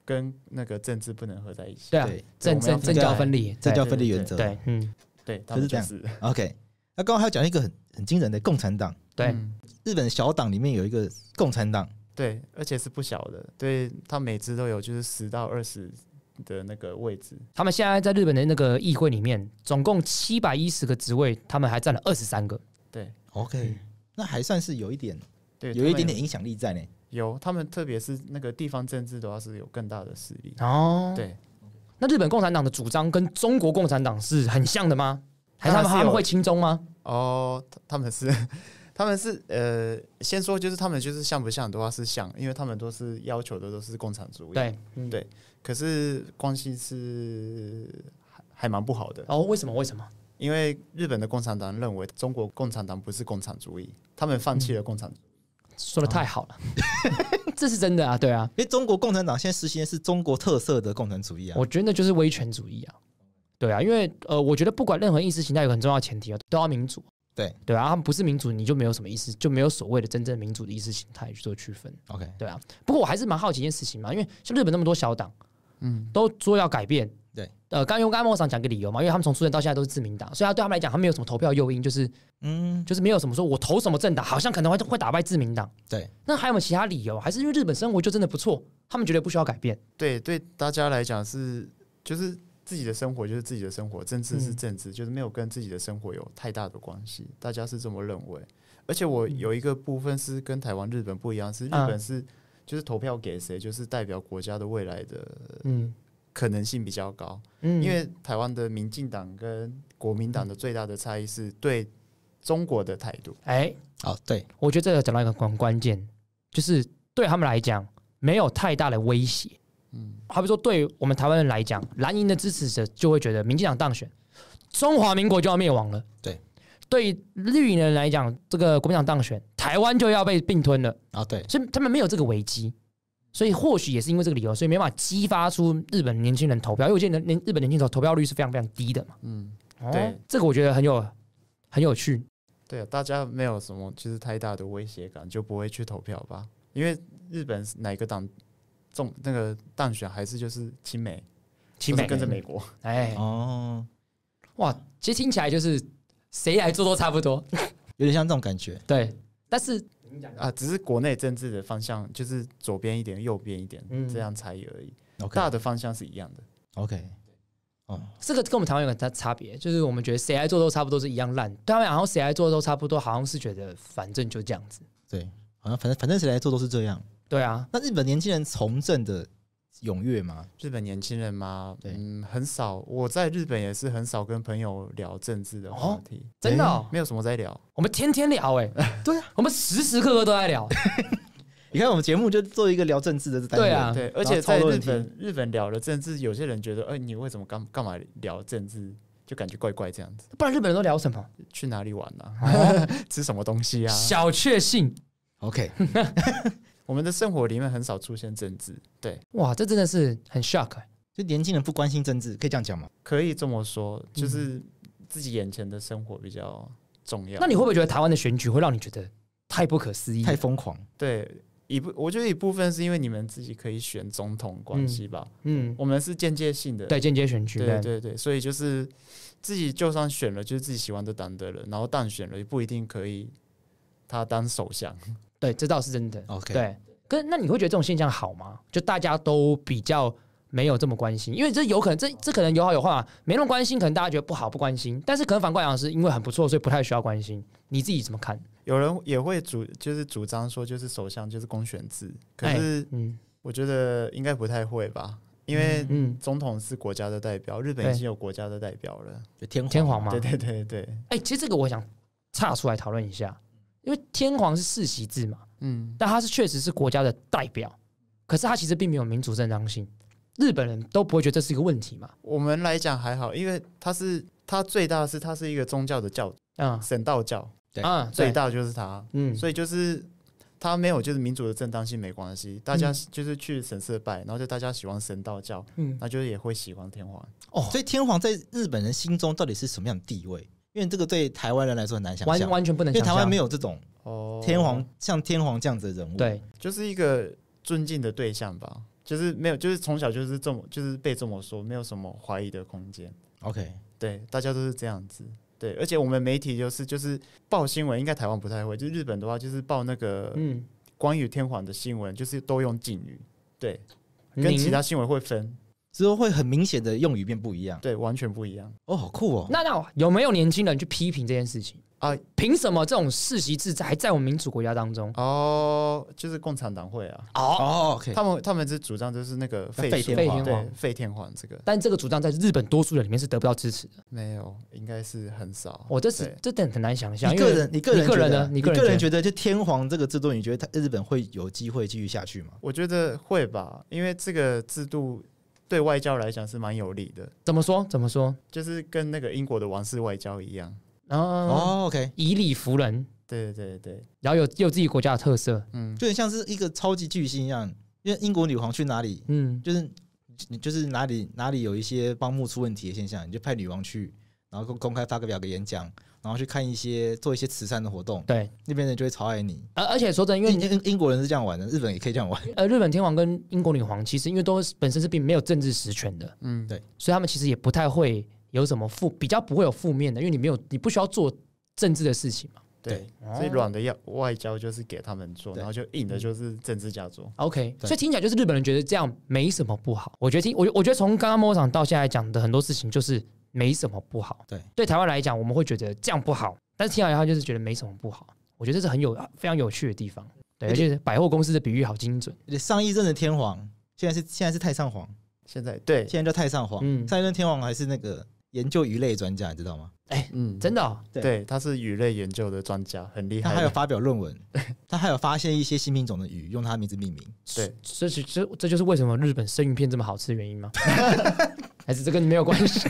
Speaker 3: 跟那个政治不能合在一起，对啊，政政政教分离，政教分离原则，对，嗯。对，就是这样。OK，
Speaker 2: 那刚刚还要讲一个很很惊人的共产党。对，日本小党里面有一个共产党，
Speaker 3: 对，而且是不小的。对，他每支都有就是十到二十的那个位置。
Speaker 1: 他们现在在日本的那个议会里面，总共七百一十个职位，他们还占了二十
Speaker 2: 三个。对，OK，那还算是有一点，对，有一点点影响力在呢。
Speaker 3: 有，他们特别是那个地方政治的话，是有更大的势力。
Speaker 2: 哦，对。那日本
Speaker 1: 共产党的主
Speaker 3: 张跟中国共产党是很像的吗？
Speaker 1: 还是他们他会
Speaker 3: 亲中吗？哦，他们是，他们是，呃，先说就是他们就是像不像的话是像，因为他们都是要求的都是共产主义，对，对。可是关系是还还蛮不好的。哦，为什么？为什么？因为日本的共产党认为中国共产党不是共产主义，他们放弃了共产。说的太好了。
Speaker 2: 这是真的啊，对啊，因为中国共产党现在实行的是中国特色的共产主义啊，我觉得就是威
Speaker 1: 权主义啊，对啊，因为呃，我觉得不管任何意识形态有很重要前提啊，都要民主，对对啊，他们不是民主，你就没有什么意思，就没有所谓的真正民主的意识形态去做区分。OK，对啊。不过我还是蛮好奇一件事情嘛，因为像日本那么多小党，嗯，都说要改变。呃，刚用我刚刚我讲个理由嘛，因为他们从出生到现在都是自民党，所以他对他们来讲，他没有什么投票诱因，就是嗯，就是没有什么说我投什么政党，好像可能会会打败自民党。对，那还有没有其他理由？还是因为日本生活就真的不错，他们觉得不需要改变。
Speaker 3: 对，对大家来讲是就是自己的生活就是自己的生活，政治是政治，就是没有跟自己的生活有太大的关系，大家是这么认为。而且我有一个部分是跟台湾日本不一样，是日本是就是投票给谁就是代表国家的未来的嗯。可能性比较高，嗯，因为台湾的民进党跟国民党的最大的差异是对中国的态度。
Speaker 1: 哎，哦，对，我觉得这个讲到一个很关键，就是对他们来讲没有太大的威胁。嗯，好比说，对我们台湾人来讲，蓝营的支持者就会觉得民进党当选，中华民国就要灭亡了。对，对，绿营的人来讲，这个国民党当选，台湾就要被并吞了。啊，对，所以他们没有这个危机。所以或许也是因为这个理由，所以没法激发出日本年轻人投票。因为我觉得年日本年轻人投票率是非常非常低的嘛。嗯，对，这个我觉得很有很有趣。
Speaker 3: 对啊，大家没有什么就是太大的威胁感，就不会去投票吧？因为日本哪个党中那个当选还是就是亲美，亲美跟着美国。哎，哦，哇，其实听起来就是谁来做都差不多，有点像这种感觉。对，但是。啊，只是国内政治的方向就是左边一点、右边一点，这样差异而已。大的方向是一样的。
Speaker 2: OK，哦，
Speaker 1: 这个跟我们台湾有个差差别，就是我们觉得谁来做都差不多是一样烂，对他们，然后谁来做都差不多，好像是觉得反正就这样子。
Speaker 2: 对，好像反正反正谁来做都是这样。
Speaker 3: 对啊，那日本年轻人从政的。踊跃吗？日本年轻人吗？嗯，很少。我在日本也是很少跟朋友聊政治的话题，真的没有什么在聊。我们天天聊，哎，对啊，我们时时刻刻都在聊。你看我们节目
Speaker 2: 就做一个聊政治的，对啊，对。而且在日本，
Speaker 3: 日本聊了政治，有些人觉得，哎，你为什么干干嘛聊政治？就感觉怪怪这样子。不然日本人都聊什么？去哪里玩啊？吃什么东西啊？小确幸。OK。我们的生活里面很少出现政治，对，
Speaker 2: 哇，这真的是很 shock。就年轻人不关心政治，
Speaker 3: 可以这样讲吗？可以这么说，就是自己眼前的生活比较重要。那你会不会觉得
Speaker 1: 台湾的选举会让你觉得太不可思议、太疯狂？
Speaker 3: 对，一部我觉得一部分是因为你们自己可以选总统关系吧，嗯，我们是间接性的，对间接选举，对对对，所以就是自己就算选了，就是自己喜欢的党的人，然后当选了也不一定可以他当首相。
Speaker 1: 对，这倒是真的。OK，对，可是那你会觉得这种现象好吗？就大家都比较没有这么关心，因为这有可能，这这可能有好有坏。没么关心，可能大家觉得不好，不关心。但是可能反过来讲，是因为很不错，所以不太需要关
Speaker 3: 心。你自己怎么看？有人也会主，就是主张说，就是首相就是公选制。可是，嗯，我觉得应该不太会吧，因为嗯，总统是国家的代表，日本已经有国家的代表了，就天天皇嘛。对对对对。
Speaker 1: 哎，其实这个我想岔出来讨论一下。因为天皇是世袭制嘛，嗯，但他是确实是国家的
Speaker 3: 代表，可是他其实并没有民主正当性。日本人都不会觉得这是一个问题嘛？我们来讲还好，因为他是他最大是，他是一个宗教的教啊，神道教，对啊，最大就是他，嗯，所以就是他没有就是民主的正当性没关系，大家就是去神社拜，然后就大家喜欢神道教，嗯，那就也会喜欢天皇
Speaker 2: 哦。所以天皇在日本人心中到底是什么样的地位？因为这个对台湾人来说很难想象，完完全不能。因为台湾没有这种天皇，像天皇这样子的人物，对，
Speaker 3: 就是一个尊敬的对象吧。就是没有，就是从小就是这么，就是被这么说，没有什么怀疑的空间。OK，对，大家都是这样子。对，而且我们媒体就是就是报新闻，应该台湾不太会。就日本的话，就是报那个关于天皇的新闻，就是都用敬语，对，跟其他新闻会分。之后会很明显的用语变不一样，对，完全不一样。哦，好酷哦。那那有没有年轻人去批评这件事情啊？凭什么这种世袭制在在我们民主国家当中？哦，就是共产党会啊。哦哦，他们他们之主张就是那个废天皇，废天皇这个。但这个主张在
Speaker 1: 日本多数人里面是得不到支持的。
Speaker 3: 没有，应该是很少。我这是
Speaker 1: 这等很难想象。
Speaker 2: 一个人，你个人，个人呢？你个人觉得，就天皇这个制度，你觉得他日本会有机会继续下
Speaker 3: 去吗？我觉得会吧，因为这个制度。对外交来讲是蛮有利的，怎么说？怎么说？就是跟那个英国的王室外交一样，然后哦，OK，以
Speaker 1: 理服人，
Speaker 3: 对对对对
Speaker 1: 然后有有自己国家的特色，嗯，就很
Speaker 3: 像是一个超级巨
Speaker 2: 星一样，因为英国女王去哪里，嗯，就是就是哪里哪里有一些帮务出问题的现象，你就派女王去，然后公公开发个表个演讲。然后去看一些做一些慈善的活动，对那边人就会超爱你。而而且说真，的，因为英国人是这样玩的，日本也可以这样玩。呃，日本天皇跟英国女皇其实因为都本身是并没有政治实权的，嗯，对，所以他们
Speaker 1: 其实也不太会有什么负比较不会有负面的，因为你没有你不需要做政治的事情嘛，
Speaker 3: 对，所以软的要外交就是给他们做，然后就硬的就是政治家做。OK，所以听起
Speaker 1: 来就是日本人觉得这样没什么不好。我觉得听我我觉得从刚刚摸场到现在讲的很多事情就是。没什么不好，对，对台湾来讲，我们会觉得这样不好，但是听他的话就
Speaker 2: 是觉得没什么不好。我觉得这是很有非常有趣的地方，对，而且百货公司的比喻好精准。上一任的天皇现在是现在是太上皇，现在对，现在叫太上皇。上一任天皇还是那个研究鱼类专家，你知道吗？哎，嗯，真的，对，他是鱼类研究的专家，很厉害。他还有发表论文，他还有发现一些新品种的鱼，用他名字命名。对，这是这这就是为什么日本生鱼片这么好吃的原因吗？还是这跟你
Speaker 1: 没有关系？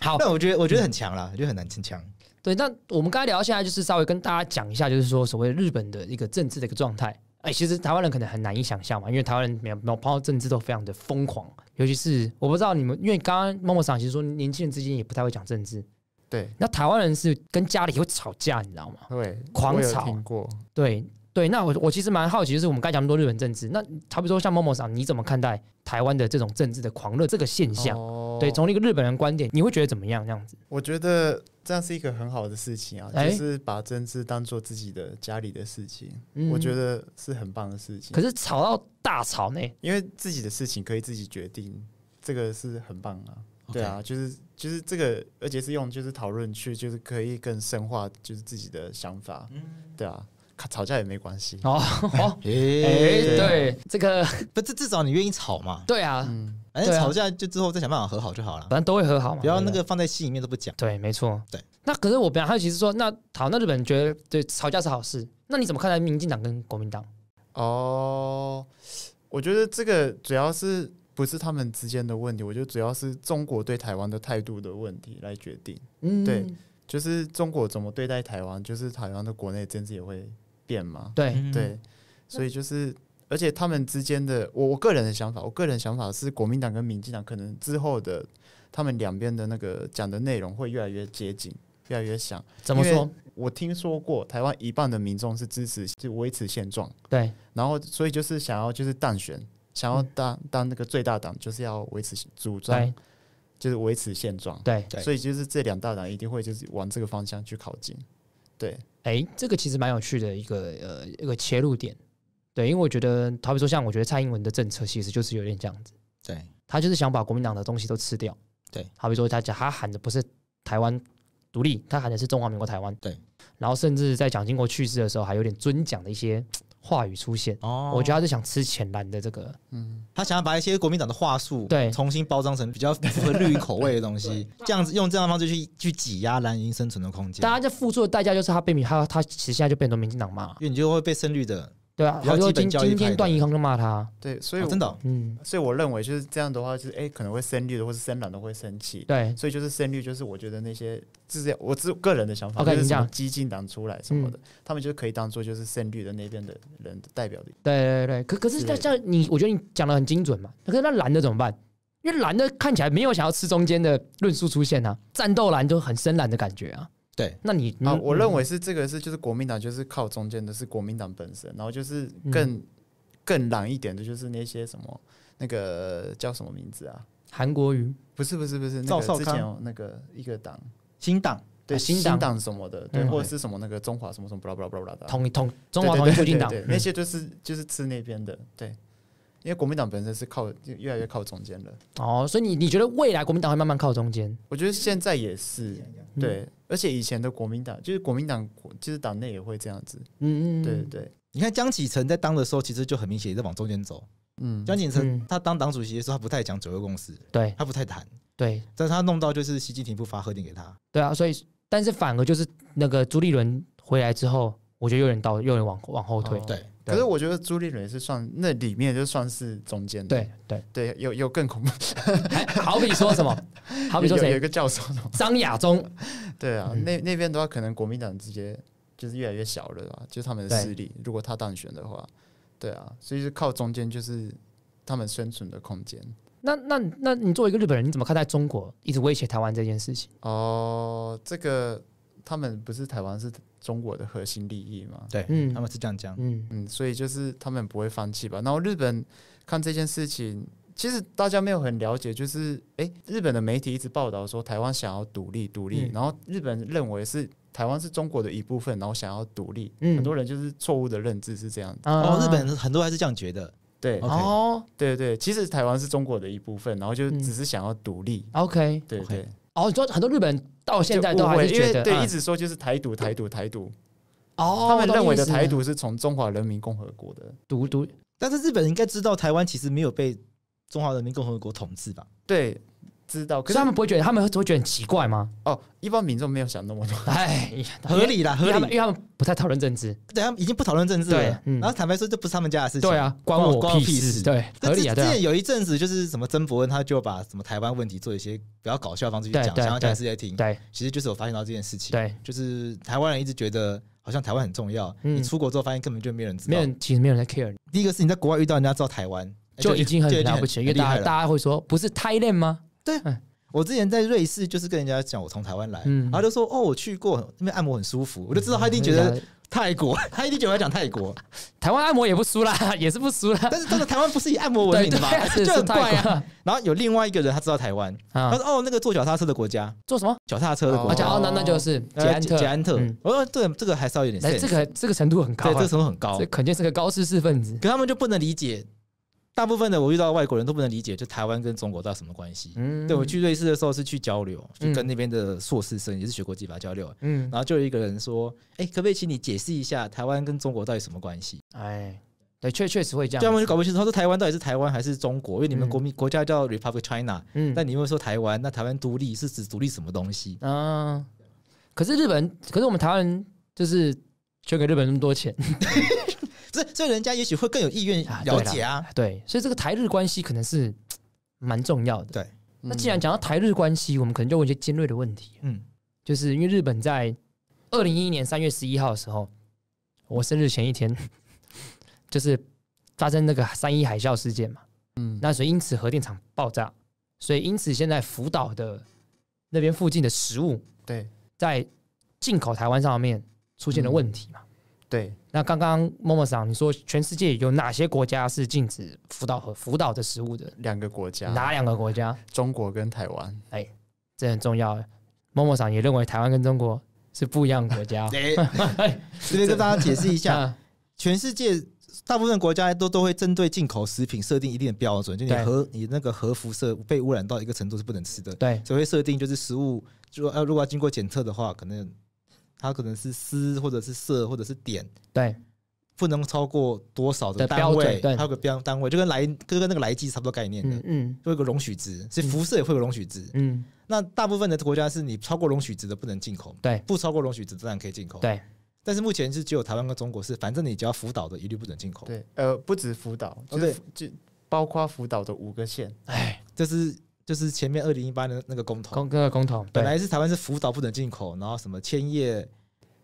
Speaker 1: 好，那我觉得我觉得很强了，觉得很难增强。对，那我们刚才聊到现在，就是稍微跟大家讲一下，就是说所谓日本的一个政治的一个状态。哎，其实台湾人可能很难以想象嘛，因为台湾人没没有有碰到政治都非常的疯狂，尤其是我不知道你们，因为刚刚默默上其实说年轻人之间也不太会讲政治。对，那台湾人是跟家里会吵架，你知道吗？对，狂吵。过对。对，那我我其实蛮好奇，就是我们刚讲那么多日本政治，那好比多像某某上，你怎么看待台湾的这种政治的狂热这个现象？对，从一个日本人观点，你会觉得怎么样？这样子？
Speaker 3: 我觉得这样是一个很好的事情啊，就是把政治当做自己的家里的事情，我觉得是很棒的事情。可是吵到大吵呢，因为自己的事情可以自己决定，这个是很棒啊。对啊，就是就是这个，而且是用就是讨论去，就是可以更深化就是自己的想法。嗯，对啊。吵架也没关系哦哎 对，
Speaker 2: 这个 不至至少你愿意吵嘛？对啊，反正吵架就之后再想办法和好就好了，反正都会和好嘛。不要那个放在心里面都不讲。对，没错。对，那可是我本较还有，其实说那
Speaker 1: 好，那日本觉得对吵架是好事，那你怎么看待民进党跟国民党？
Speaker 3: 哦，我觉得这个主要是不是他们之间的问题，我觉得主要是中国对台湾的态度的问题来决定。嗯，对，就是中国怎么对待台湾，就是台湾的国内政治也会。变嘛？对对，所以就是，而且他们之间的，我我个人的想法，我个人想法是，国民党跟民进党可能之后的，他们两边的那个讲的内容会越来越接近，越来越像。怎么说我听说过，台湾一半的民众是支持就维持现状。对，然后所以就是想要就是当选，想要当当那个最大党，就是要维持主张，就是维持现状。对，所以就是这两大党一定会就是往这个方向去靠近。对。哎，这个其实蛮有趣的一个呃一个切入点，对，因为我觉得，
Speaker 1: 好比说像我觉得蔡英文的政策其实就是有点这样子，对，他就是想把国民党的东西都吃掉，对，好比说他讲他喊的不是台湾独立，他喊的是中华民国台湾，对，然后甚至在蒋经国去世的时候还有点尊蒋的一些。话语出现哦，我觉得他是
Speaker 2: 想吃浅蓝的这个，嗯，他想要把一些国民党的话术对重新包装成比较符合绿口味的东西，这样子用这样的方式去去挤压蓝营生存的空间。大家
Speaker 1: 在付出的代价就是他被他他其实现在就被很多民进党骂，
Speaker 2: 因
Speaker 3: 为你就会被胜绿的。对啊，好多今今天段宜康就骂他，对，所以真的，嗯，所以我认为就是这样的话，就是哎，可能会生绿的，或是深蓝的会生气，对，所以就是深绿，就是我觉得那些就是我自个人的想法，OK，这样激进党出来什么的，他们就可以当做就是深绿的那边的人的代表的，
Speaker 1: 对对对，可可是像你，我觉得你讲的很精准嘛，可是那蓝的怎么办？因为蓝的看起来没有想要吃中间的论述出现啊，战斗蓝都很深蓝的感觉啊。对，那你啊，我认为
Speaker 3: 是这个是就是国民党，就是靠中间的，是国民党本身，然后就是更更蓝一点的，就是那些什么那个叫什么名字啊？
Speaker 2: 韩国瑜？不是
Speaker 3: 不是不是，赵少康那个一个党，新党对新党什么的，对，或者是什么那个中华什么什么不啦不啦不啦的，统一统中华统一促进党那些就是就是吃那边的，对。因为国民党本身是靠越来越靠中间了，
Speaker 1: 哦，所以你你觉得未来国
Speaker 2: 民党会慢慢靠中间？
Speaker 3: 我觉得现在也是，对，而且以前的国民党就是国民党，其实党内也会这样子，嗯嗯，对对。
Speaker 2: 你看江启澄在当的时候，其实就很明显在往中间走，嗯，江启澄他当党主席的时候，他不太讲左右公司，对，他不太谈，对，但是他弄到就是习近平不发贺电给他，
Speaker 1: 对啊，所以但是反而就是那个朱立伦回来之后。我觉得有点到，有点往往后退。对，可是
Speaker 3: 我觉得朱立伦是算那里面就算是中间的。对对对，有有更恐怖，好比说什么？好比说谁？有有一个教授，张亚中。对啊，那那边的话，可能国民党直接就是越来越小了，吧？就是他们的势力。如果他当选的话，对啊，所以是靠中间就是他们生存的空间。
Speaker 1: 那那那你作为一个日本人，你怎么看待中国一直威胁台湾这件事情？
Speaker 3: 哦，这个。他们不是台湾是中国的核心利益嘛？对，他们是这样讲。嗯嗯，所以就是他们不会放弃吧？然后日本看这件事情，其实大家没有很了解，就是哎，日本的媒体一直报道说台湾想要独立，独立。然后日本认为是台湾是中国的一部分，然后想要独立。嗯，很多人就是错误的认知是这样。哦，日本很多还是这样觉得。对哦，对对对，其实台湾是中国的一部分，然后就只是想要独立。OK，对对。
Speaker 1: 哦，你说很多日本人到现在都还是觉得对，一
Speaker 3: 直说就是台独台独台独，
Speaker 2: 哦，他们认为的台独
Speaker 3: 是从中华人民共和国的独独，但是日
Speaker 2: 本人应该知道台湾其实没有被中华人民共和国统治吧？
Speaker 3: 对。知道，可是他们不
Speaker 2: 会觉得他们会会觉得很奇怪吗？哦，一般民众没有想那么多，哎，合理啦，合理，因为他们不太讨论政治，对，已经不讨论政治了。然后坦白说，这不是他们家的事情，对啊，关我屁事。对，而且之前有一阵子，就是什么曾伯恩，他就把什么台湾问题做一些比较搞笑的方式去讲，想要讲给世界听。对，其实就是我发现到这件事情，对，就是台湾人一直觉得好像台湾很重要，你出国之后发现根本就没有人知道，
Speaker 1: 其实没有人在 care。
Speaker 2: 第一个是，你在国外遇到人家知道台湾，就已经很了不起，因为大家大家
Speaker 1: 会说，不是 Thailand 吗？对，
Speaker 2: 我之前在瑞士，就是跟人家讲我从台湾来，然后就说哦，我去过，因边按摩很舒服，我就知道他一定觉得泰国 他一定觉得要讲泰国，台湾按摩也不输啦，也是不输啦，但是这个台湾不是以按摩闻名的吗？就很怪啊。然后有另外一个人他知道台湾，他说哦，那个坐脚踏车的国家，坐什么脚踏车的国家？哦，那那就是捷安捷安特。我说对，这个还稍微有点，这个
Speaker 1: 这个程度很高，这个程度很高，这
Speaker 2: 肯定是个高知识分子。可他们就不能理解。大部分的我遇到外国人都不能理解，就台湾跟中国到底什么关系？对我去瑞士的时候是去交流，就跟那边的硕士生也是学国际法交流，嗯，然后就有一个人说：“哎，可不可以请你解释一下台湾跟中国到底什么关系？”哎，对，确确实会这样。他们就搞不清楚，他说台湾到底是台湾还是中国？因为你们国民国家叫 Republic China，嗯，那你又说台湾，那台湾独立是指独立什么东西啊？可是日本，可是我们台湾人
Speaker 1: 就是捐给日本那么多钱。不是，所以人家也许会更有意愿了解啊。对，所以这个台日关系可能是 蛮重要的。对，那既然讲到台日关系，我们可能就问一些尖锐的问题。嗯，就是因为日本在二零一一年三月十一号的时候，我生日前一天，就是发生那个三一海啸事件嘛。嗯，那所以因此核电厂爆炸，所以因此现在福岛的那边附近的食物，对，在进口台湾上面出现了问题嘛。对，那刚刚默默上你说，全世界有哪些国家是禁止辅导和辅导的食物的？两个国家，哪两个国家？中国跟台湾。哎，这很重要。默默上也认为台湾跟中国是不一样的国家。对，
Speaker 2: 所 以跟大家解释一下，全世界大部分国家都都会针对进口食品设定一定的标准，就你核你那个核辐射被污染到一个程度是不能吃的。对，只会设定就是食物，就呃如果要经过检测的话，可能。它可能是丝，或者是色，或者是点，对，不能超过多少的单位，它有个标单位，就跟来就跟那个来基差不多概念的，嗯，有个容许值，所以辐射也会有容许值，嗯，那大部分的国家是你超过容许值的不能进口，对，不超过容许值当然可以进口，对，但是目前是只有台湾跟中国是，反正你只要福岛的一律不准进口，对，呃，不止福岛，就是就包括福岛的五个县，哎，这是。就是前面二零一八的那个工公工个
Speaker 1: 工投，本来是
Speaker 2: 台湾是福岛不能进口，然后什么千叶、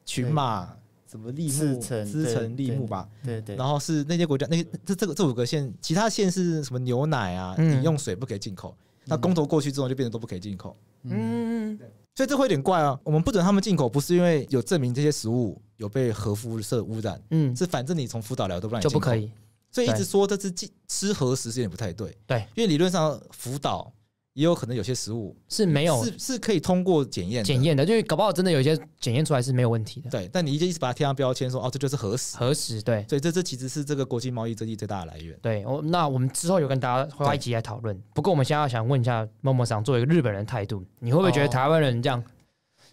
Speaker 2: 群马、什么立木、织城立木吧，对对，然后是那些国家，那些这这个这五个县，其他县是什么牛奶啊、饮用水不可以进口，那工投过去之后就变成都不可以进口，嗯，对，所以这会有点怪啊，我们不准他们进口，不是因为有证明这些食物有被核辐射污染，嗯，是反正你从福岛来都不让你进口，就不可以，所以一直说这是进吃核食有点不太对，对，因为理论上福岛。也有可能有些食物是没有，是是可以通过检验检验的，就是搞不好真的有些检验出来是没有问题的。对，但你一直一直把它贴上标签，说哦这就是核实核实。对，所以这这其实是这个国际贸易争议最大的来
Speaker 1: 源。对，我那我们之后有跟大家下一集来讨论。不过我们现在要想问一下默茂商作为日本
Speaker 3: 人态度，你会不会觉得台湾人这样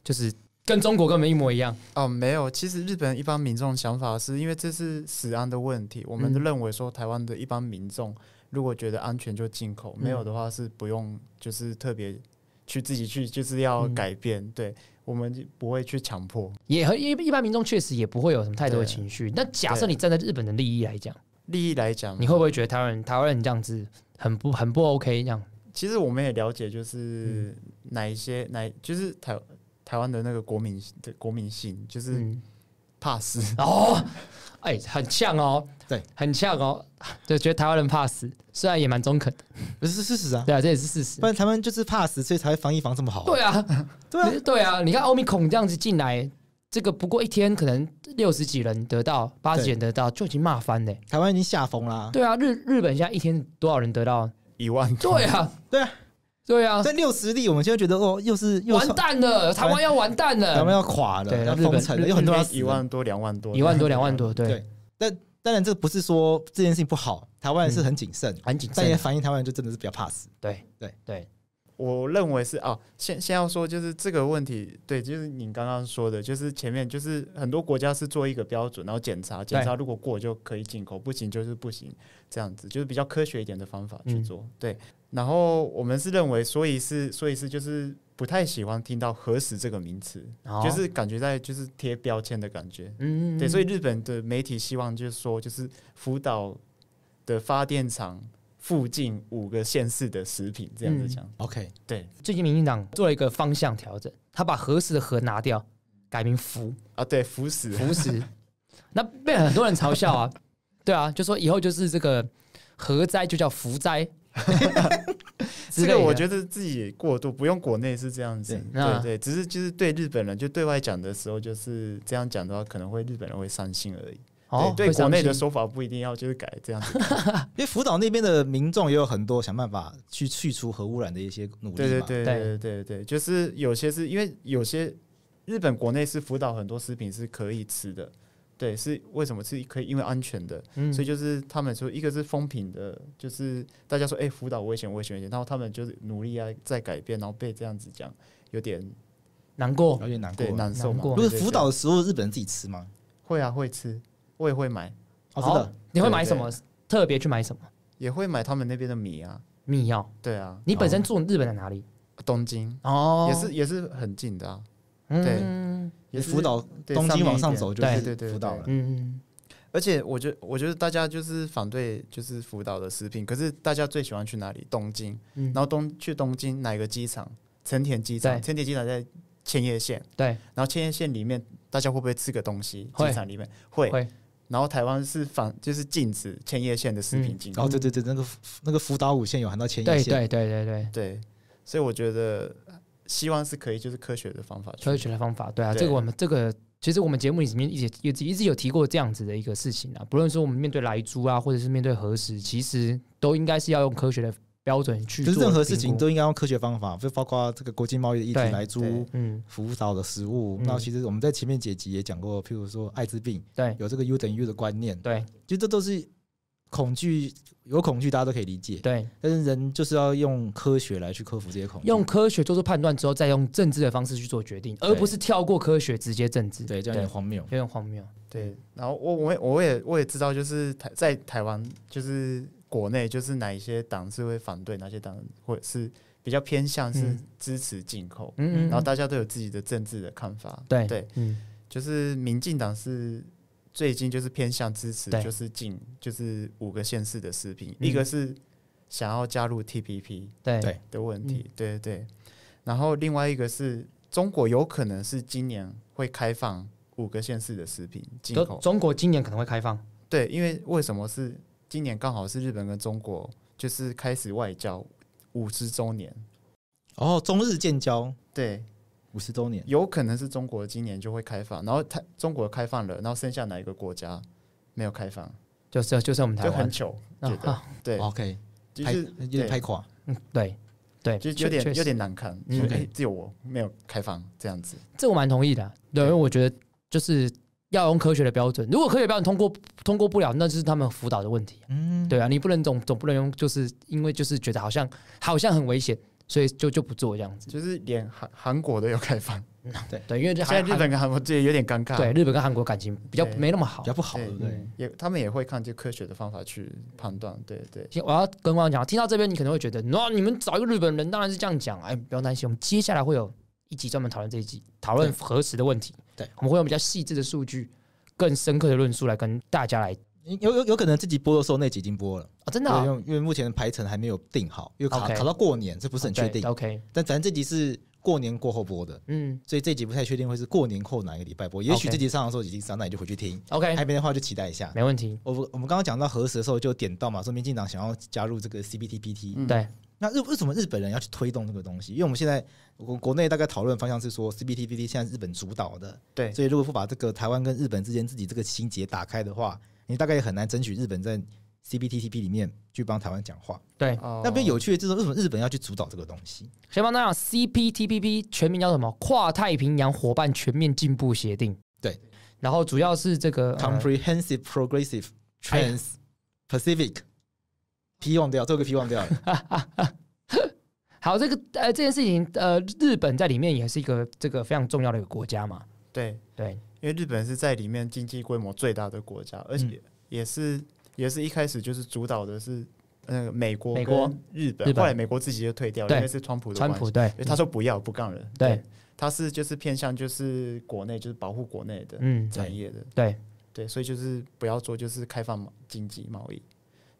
Speaker 3: 就是跟中国根本一模一样？哦，没有，其实日本一般民众想法是因为这是死案的问题，我们认为说台湾的一般民众。如果觉得安全就进口，没有的话是不用，就是特别去自己去，就是要改变。对我们不会去强迫，
Speaker 1: 也一一般民众确实也不会有什么太多的情绪。那假设你站在日本的利益来讲，利益来讲，你会不会觉得台湾台湾人这样子很不很不 OK？这样，
Speaker 3: 其实我们也了解，就是哪一些哪就是台台湾的那个国民的国民性，就是。怕死哦，哎，很呛哦，对，很呛哦，
Speaker 1: 就觉得台湾人怕死，虽然也蛮中肯，不是事实啊，对啊，这也是事实，不然他湾就是怕死，所以才会防疫防这么好。对啊，对啊，对啊，你看奥密孔这样子进来，这个不过一天，可能六十几人得到，八十几得到，就已经骂翻的，台湾已经吓疯了。对啊，日日本现在一天多少人得到？一万。对啊，对啊。
Speaker 2: 对啊，这六十例，我们现在觉得哦，又是完蛋了，台湾要完蛋了，台湾要垮了，对，封城有很多人一万多、两万多，一万多、两万多，对但当然，这不是说这件事情不好，台湾人是很谨慎，很谨慎，但也反映台湾人就真的是比较怕死。对
Speaker 3: 对对，我认为是啊，先先要说就是这个问题，对，就是你刚刚说的，就是前面就是很多国家是做一个标准，然后检查检查，如果过就可以进口，不行就是不行，这样子就是比较科学一点的方法去做，对。然后我们是认为，所以是所以是就是不太喜欢听到“核实这个名词，就是感觉在就是贴标签的感觉。嗯，嗯对。所以日本的媒体希望就是说，就是福岛的发电厂附近五个县市的食品这样子讲。OK，对。最近民进党做了一个方向调整，他把“核实的“核”拿掉，改名“福”啊，对，
Speaker 1: 福食，福食。那被很多人嘲笑啊，对啊，就说以后就是这个核灾就叫福灾。
Speaker 3: 哈 哈，这个我觉得自己过度不用国内是这样子，对对，只是就是对日本人就对外讲的时候就是这样讲的话，可能会日本人会伤心而已。对对，国内的说法不一定要就是改这样子，
Speaker 2: 因为福岛那边的民众也有很多想办法去去除核污染的一些努力。对对对对对对，
Speaker 3: 就是有些是因为有些日本国内是福岛很多食品是可以吃的。对，是为什么是可以因为安全的，所以就是他们说，一个是风评的，就是大家说，哎，辅导危险，危险，危险。然后他们就是努力啊，在改变，然后被这样子讲，有点难过，有点难过，难受。过。不是辅导的食物日本人自己吃吗？会啊，会吃，我也会买。哦，你会买什么？特别去买什么？也会买他们那边的米啊，米要。对啊，你本身住日本的哪里？东京哦，也是也是很近的啊。对。也辅导东京往上走就是福岛了，嗯嗯，而且我觉得我觉得大家就是反对就是辅导的食品，可是大家最喜欢去哪里？东京，然后东去东京哪个机场？成田机场，成田机场在千叶县，对，然后千叶县里面大家会不会吃个东西？机场里面会会，然后台湾是反就是禁止千叶县的食品进，哦对对对，那
Speaker 2: 个那个福岛五线有含到千叶县，对对对对对
Speaker 3: 对，所以我觉得。希望是可以，就是科学的方法，科学的方法，对啊，这个我
Speaker 2: 们这个其实我们节
Speaker 1: 目里面一直一直有提过这样子的一个事情啊。不论说我们面对来租啊，或者是面对核实，其实都应该是要用科学的标准去做。任何事情都
Speaker 2: 应该用科学方法，就包括这个国际贸易的议题来租，嗯，务到的食物。那其实我们在前面解集也讲过，譬如说艾滋病，对，有这个 U 等于 U 的观念，对，其实这都是。恐惧有恐惧，大家都可以理解。对，但是人就是要用科学来去克服这些恐，用
Speaker 1: 科学做出判断之后，再用政治的方式去做决定，而不
Speaker 3: 是
Speaker 2: 跳过科学直接政治。对，有
Speaker 1: 点荒谬，有点荒谬。
Speaker 3: 对，然后我我我也我也知道，就是台在台湾，就是国内，就是哪一些党是会反对，哪些党或者是比较偏向是支持进口。嗯嗯。然后大家都有自己的政治的看法。对对，嗯，就是民进党是。最近就是偏向支持，就是进，就是五个县市的食品。一个是想要加入 TPP 对的问题，对对。然后另外一个是中国有可能是今年会开放五个县市的食品进口。中国今年可能会开放，对，因为为什么是今年？刚好是日本跟中国就是开始外交五十周年。哦，中日建交对。五十周年，有可能是中国今年就会开放，然后它中国开放了，然后剩下哪一个国家没有开放，
Speaker 1: 就是就是我们台湾就很久，对对，OK，
Speaker 3: 就是有点太垮，嗯，对对，就有点有点难看，嗯，只有我没有开放这样子，
Speaker 1: 这我蛮同意的，对，因为我觉得就是要用科学的标准，如果科学标准通过通过不了，那就是他们辅导的问题，嗯，对啊，你不能总总不能用，就是因为就是觉得好像好像很危险。所以就就不做这样
Speaker 3: 子，就是连韩韩国的要开放，对对，因为现在日本跟韩国这有点尴尬，对，日本跟韩国感情比较没那
Speaker 1: 么好，比较不好，对，
Speaker 3: 也他们也会看这科学的方法去判断，对对。
Speaker 1: 我要跟观众讲，听到这边你可能会觉得，那你们找一个日本人当然是这样讲，哎，不用担心，我们接下来会有一集专门讨论这一集讨论核实的问题，对，我们会用比较细致的数
Speaker 2: 据、更深刻的论述来跟大家来。有有有可能自己播的时候那集已经播了啊！真的，因为因为目前的排程还没有定好，因为卡卡到过年，这不是很确定。OK，但咱这集是过年过后播的，嗯，所以这集不太确定会是过年后哪一个礼拜播。也许这集上的时候已经上，那你就回去听。OK，还没的话就期待一下，没问题。我我们刚刚讲到何时的时候就点到嘛，说民进党想要加入这个 CPTPT。对，那日为什么日本人要去推动这个东西？因为我们现在国国内大概讨论方向是说 CPTPT 现在日本主导的，对，所以如果不把这个台湾跟日本之间自己这个心结打开的话。你大概也很难争取日本在 CPTPP 里面去帮台湾讲话。对，那边有趣的就是日本日本要去主导这个东西。
Speaker 1: 先帮大家讲 CPTPP 全名叫什么？跨太平洋伙伴全面进步协定。对，
Speaker 2: 然后主要是这个 Comprehensive Progressive Trans-Pacific。P 忘掉，这个 P 忘掉了。
Speaker 1: 好，这个呃这件事情呃日本在里面也是一个这个非常重要的一个国家嘛。
Speaker 3: 对对。因为日本是在里面经济规模最大的国家，而且也是也是一开始就是主导的，是那个美国、美国、日本，后来美国自己就退掉，因为是川普川普对，他说不要不干了，对，他是就是偏向就是国内就是保护国内的嗯产业的对对，所以就是不要做就是开放经济贸易，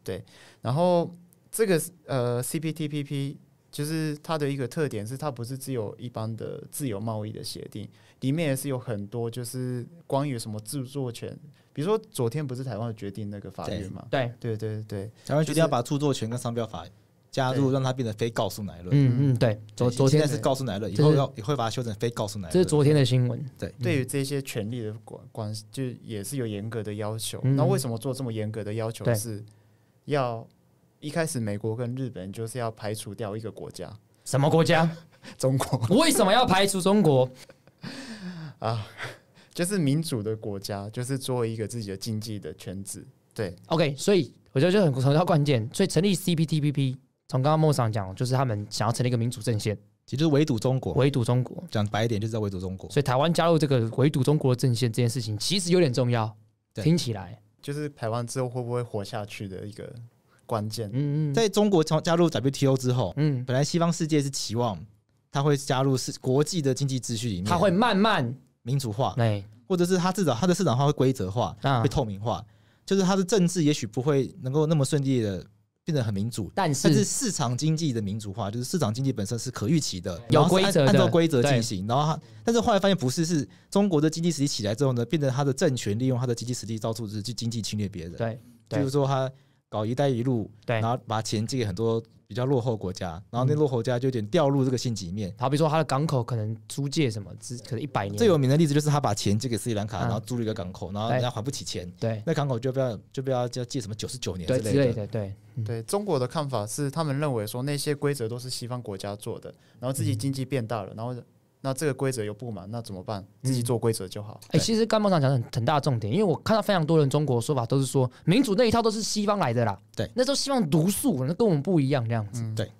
Speaker 3: 对，然后这个呃 CPTPP 就是它的一个特点是它不是只有一般的自由贸易的协定。里面也是有很多，就是关于什么著作权，比如说昨天不是台湾决定那个法律嘛？对对对对台湾决定要把著作权跟商标法加入，让它变成非告诉乃论。嗯嗯，对，昨昨天是告诉乃论，以后要也会把它修正非告诉乃论。这是昨天的新闻。对，对于这些权利的关关，系，就也是有严格的要求。那为什么做这么严格的要求？是要一开始美国跟日本就是要排除掉一个国家，什么国家？中国？为什么要排除中国？啊，就是民主的国家，就是做一个自己的经济的圈子，对，OK，所以我觉得就很重要
Speaker 1: 关键。所以成立 CPTPP，从刚刚莫尚讲，就是他们想要成立一个民主阵线，其实就是围堵中国，围堵中国。讲白一点，就是在围堵中国。所以台湾加入这个围堵中国的阵线这件事情，
Speaker 2: 其实有点重要。听起来
Speaker 3: 就是台湾之后会不会活下去的一个关键。嗯嗯，在
Speaker 2: 中国加入 WTO 之后，嗯，本来西方世界是期望它会加入是国际的经济秩序里面，它会慢慢。民主化，对，或者是它至少它的市场化会规则化，会透明化，就是它的政治也许不会能够那么顺利的变得很民主，但是市场经济的民主化，就是市场经济本身是可预期的，有规则按照规则进行，然后但是后来发现不是，是中国的经济实力起来之后呢，变成他的政权利用他的经济实力到处去经济侵略别人，对，比如说他。搞一带一路，对，然后把钱借给很多比较落后国家，然后那落后国家就有点掉入这个性几面，好比如说它的港口可能租借什么只可一百年，最有名的例子就是他把钱借给斯里兰卡，然后租
Speaker 3: 了一个港口，然后人家还不起钱，
Speaker 2: 对，那港口就不要
Speaker 3: 就不要叫借什么九十九年之类的，对对。中国的看法是，他们认为说那些规则都是西方国家做的，然后自己经济变大了，然后。那这个规则又不满，那怎么办？自己做规则就好。哎，
Speaker 1: 其实刚部上讲的很很大重点，因为我看到非常多人中国说法都是说民主那一套都是西方来的啦。对，那都西方毒素，那跟我们不一样这样子。
Speaker 2: 对，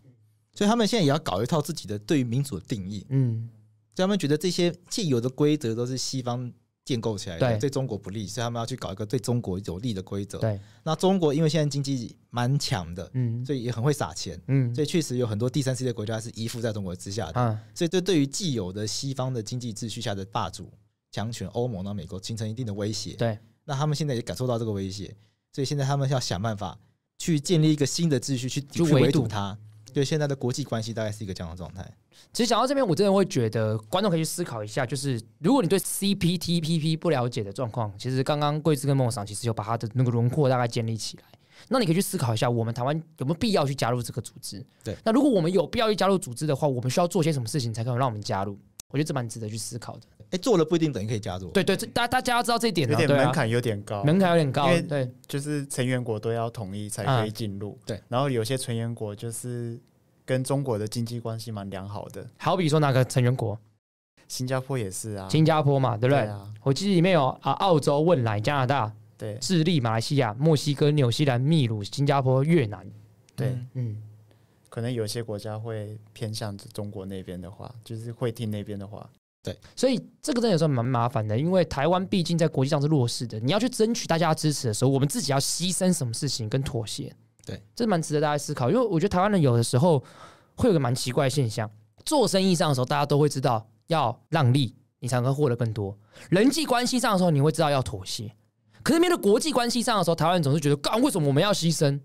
Speaker 2: 所以他们现在也要搞一套自己的对于民主的定义。嗯，他们觉得这些既有的规则都是西方。建构起来的对，对中国不利，所以他们要去搞一个对中国有利的规则。对，那中国因为现在经济蛮强的，嗯，所以也很会撒钱，嗯，所以确实有很多第三世界国家是依附在中国之下的。嗯、所以这对于既有的西方的经济秩序下的霸主强权欧盟呢、美国，形成一定的威胁。对，那他们现在也感受到这个威胁，所以现在他们要想办法去建立一个新的秩序，去去围堵它。对现在的国际关系大概是一个这样的状态。其实想到这边，我真的会觉得观众可以去思考一下，就是如果你对 CPTPP 不了解的
Speaker 1: 状况，其实刚刚贵志跟梦想其实有把它的那个轮廓大概建立起来。那你可以去思考一下，我们台湾有没有必要去加入这个组织？对，那如果我们有必要去加入组织的话，我们需要做些什么事情才能让我们加入？我觉得这蛮值得去思考的。哎，做了不一定等于可以加入。
Speaker 3: 对对，大大家要知道这一点啊，有点门槛有点高，门槛有点高，因为对，就是成员国都要同意才可以进入。对，然后有些成员国就是跟中国的经济关系蛮良好的，好
Speaker 1: 比说哪个成员国？
Speaker 3: 新加坡也是啊，新
Speaker 1: 加坡嘛，对不对？我记得里面有啊，澳洲、汶莱、加拿大、对，智利、马来西亚、墨西哥、纽西兰、秘鲁、新加坡、越
Speaker 3: 南。对，嗯，可能有些国家会偏向中国那边的话，就是会听那边的话。对，所以这个真的也算蛮麻烦的，因为台湾毕竟在
Speaker 1: 国际上是弱势的，你要去争取大家支持的时候，我们自己要牺牲什么事情跟妥协？对，这蛮值得大家思考。因为我觉得台湾人有的时候会有个蛮奇怪的现象，做生意上的时候大家都会知道要让利，你才能获得更多；人际关系上的时候你会知道要妥协。可是面对国际关系上的时候，台湾人总是觉得，干为什么我们要牺牲？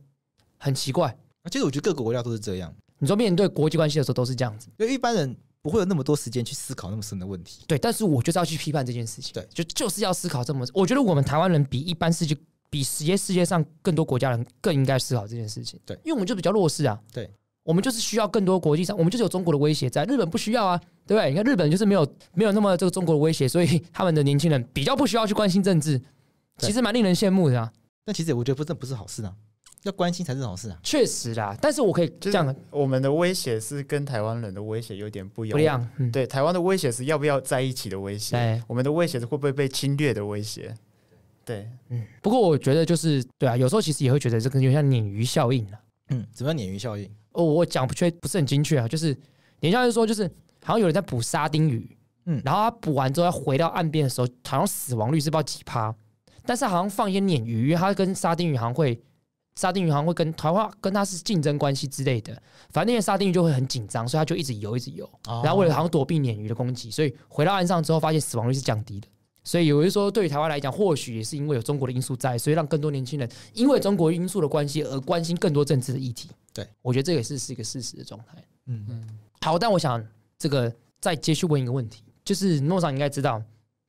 Speaker 1: 很奇怪。其实我觉得各个国家都是这样。你说面对国际关系的时候都是这样子，因为一般人。不会有那么多时间去思考那么深的问题。对，但是我就是要去批判这件事情。对，就就是要思考这么。我觉得我们台湾人比一般世界、比世界世界上更多国家人更应该思考这件事情。对，因为我们就比较弱势啊。对，我们就是需要更多国际上，我们就是有中国的威胁在。日本不需要啊，对不对？你看日本就是没有没有那么这个中国的威胁，所以他们的年轻人比较不需要去关
Speaker 2: 心政治，其实蛮令人羡慕的啊。但其实我觉得不这不是好事啊。要关心才是好
Speaker 3: 事啊，确实啦。但是我可以这样的，我们的威胁是跟台湾人的威胁有点不一样。对，台湾的威胁是要不要在一起的威胁。我们的威胁是会不会被侵略的威胁。对，嗯。
Speaker 1: 不过我觉得就是对啊，有时候其实也会觉得这个有点像鲶鱼效应了。嗯，什么叫鲶鱼效应？哦，我讲不确不是很精确啊，就是鲶鱼效应说就是好像有人在捕沙丁鱼，嗯，然后他捕完之后要回到岸边的时候，好像死亡率是不知道几趴，但是好像放一些鲶鱼，因为它跟沙丁鱼好像会。沙丁鱼好像会跟台湾跟它是竞争关系之类的，反正那些沙丁鱼就会很紧张，所以它就一直游一直游。然后为了好像躲避鲶鱼的攻击，所以回到岸上之后，发现死亡率是降低的。所以有人说，对于台湾来讲，或许也是因为有中国的因素在，所以让更多年轻人因为中国因素的关系而关心更多政治的议题。对，我觉得这也是是一个事实的状态。嗯嗯，好，但我想这个再接续问一个问题，就是诺长应该知道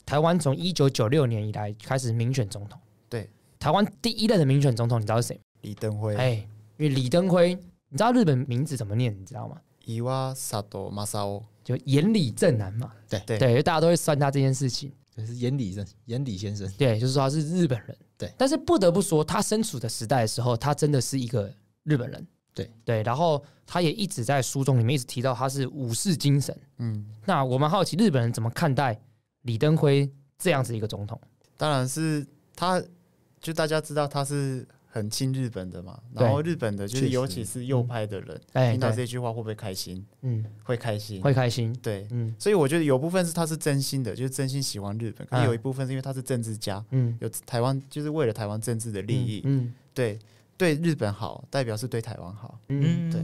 Speaker 1: 台湾从一九九六年以来开始民选总统。对，台湾第一任的民选总统你知道是谁？
Speaker 3: 李登辉，哎，因
Speaker 1: 为李登辉，你知道日本名字怎么念？你知道吗？伊瓦萨多马萨欧，就岩里正男嘛。对对，因为大家都会算他这件事情。是岩里正，岩里先生。对，就是说他是日本人。对，但是不得不说，他身处的时代的时候，他真的是一个日本人。对对，然后他也一直在书中里面一直提到他是武士精神。嗯，那我们好奇日本人怎么看待李登辉这样子一个总统？
Speaker 3: 当然是他，就大家知道他是。很亲日本的嘛，然后日本的就是尤其是右派的人，听到这句话会不会开心？嗯，会开心，会开心，对，嗯，所以我觉得有部分是他是真心的，就是真心喜欢日本，可有一部分是因为他是政治家，嗯，有台湾就是为了台湾政治的利益，嗯，对，对日本好，代表是对台湾好，嗯，对，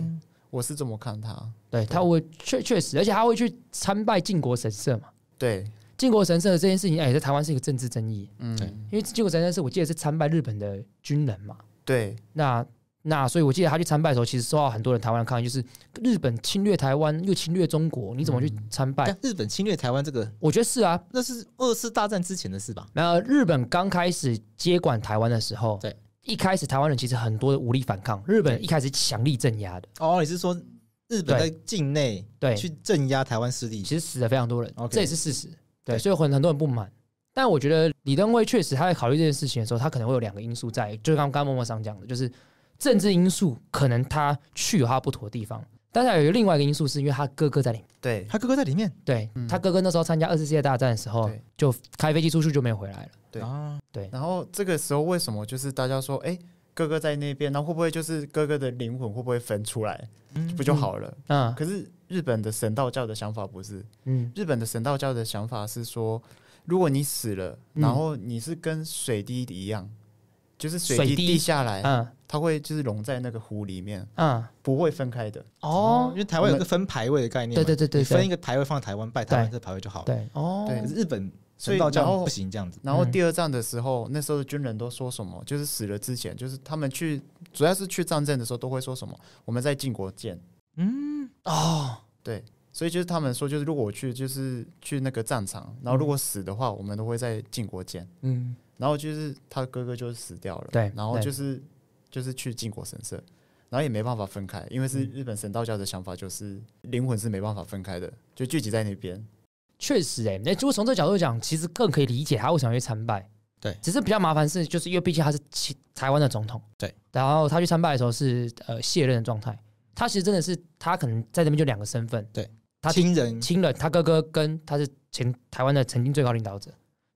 Speaker 3: 我是这么看他，对他，我确确实，而且他会
Speaker 1: 去参拜靖国神社嘛，对。靖国神社这件事情，哎，在台湾是一个政治争议。嗯，因为靖国神社，我记得是参拜日本的军人嘛。对。那那，所以我记得他去参拜的时候，其实受到很多人台湾的抗议，就是日本侵略台湾又侵略中国，你怎么去参拜？日本侵略台湾这个，我觉得是啊，
Speaker 2: 那是二次大战之前的事吧？
Speaker 1: 那日本刚开始接管台湾的时候，对，一开始台湾人其实很多的武力反抗，日本一开始强力镇压的。哦，你是说日本在境内对去镇压台湾势力，其实死了非常多人，这也是事实。对，所以很很多人不满，但我觉得李登辉确实他在考虑这件事情的时候，他可能会有两个因素在，就刚刚默默上讲的，就是政治因素，可能他去有他不妥的地方，但是有一个另外一个因素，是因为他哥哥在里面，对他哥哥在里面，对他哥哥那时候参加二次世界大战的时候，就开飞机出去就没有回来了，
Speaker 3: 对啊，对，然后这个时候为什么就是大家说，哎，哥哥在那边，那会不会就是哥哥的灵魂会不会分出来，不就好了？啊，可是。日本的神道教的想法不是，嗯，日本的神道教的想法是说，如果你死了，然后你是跟水滴一样，就是水滴滴下来，嗯，它会就是融在那个湖里面，嗯，不会分开的。哦，因为台湾有个分牌位的概念，对对对对，分一个台位放在台湾拜台湾的牌位就好了。对哦，日本神道教不行这样子。然后第二战的时候，那时候的军人都说什么？就是死了之前，就是他们去，主要是去战争的时候都会说什么？我们在晋国见。嗯。哦，对，所以就是他们说，就是如果我去，就是去那个战场，然后如果死的话，我们都会在靖国见。嗯，然后就是他哥哥就死掉了，对，然后就是就是去靖国神社，然后也没办法分开，因为是日本神道教的想法，就是灵魂是没办法分开的，就聚集在那边。确实，哎，那如果从这角度讲，其实更可以理解他为什么会参拜。
Speaker 2: 对，
Speaker 1: 只是比较麻烦是就是因为毕竟他是台湾的总统，对，然后他去参拜的时候是呃卸任的状态。他其实真的是，他可能在这边就两个身份，对他亲人亲了他哥哥跟他是前台湾的曾经最高领导者，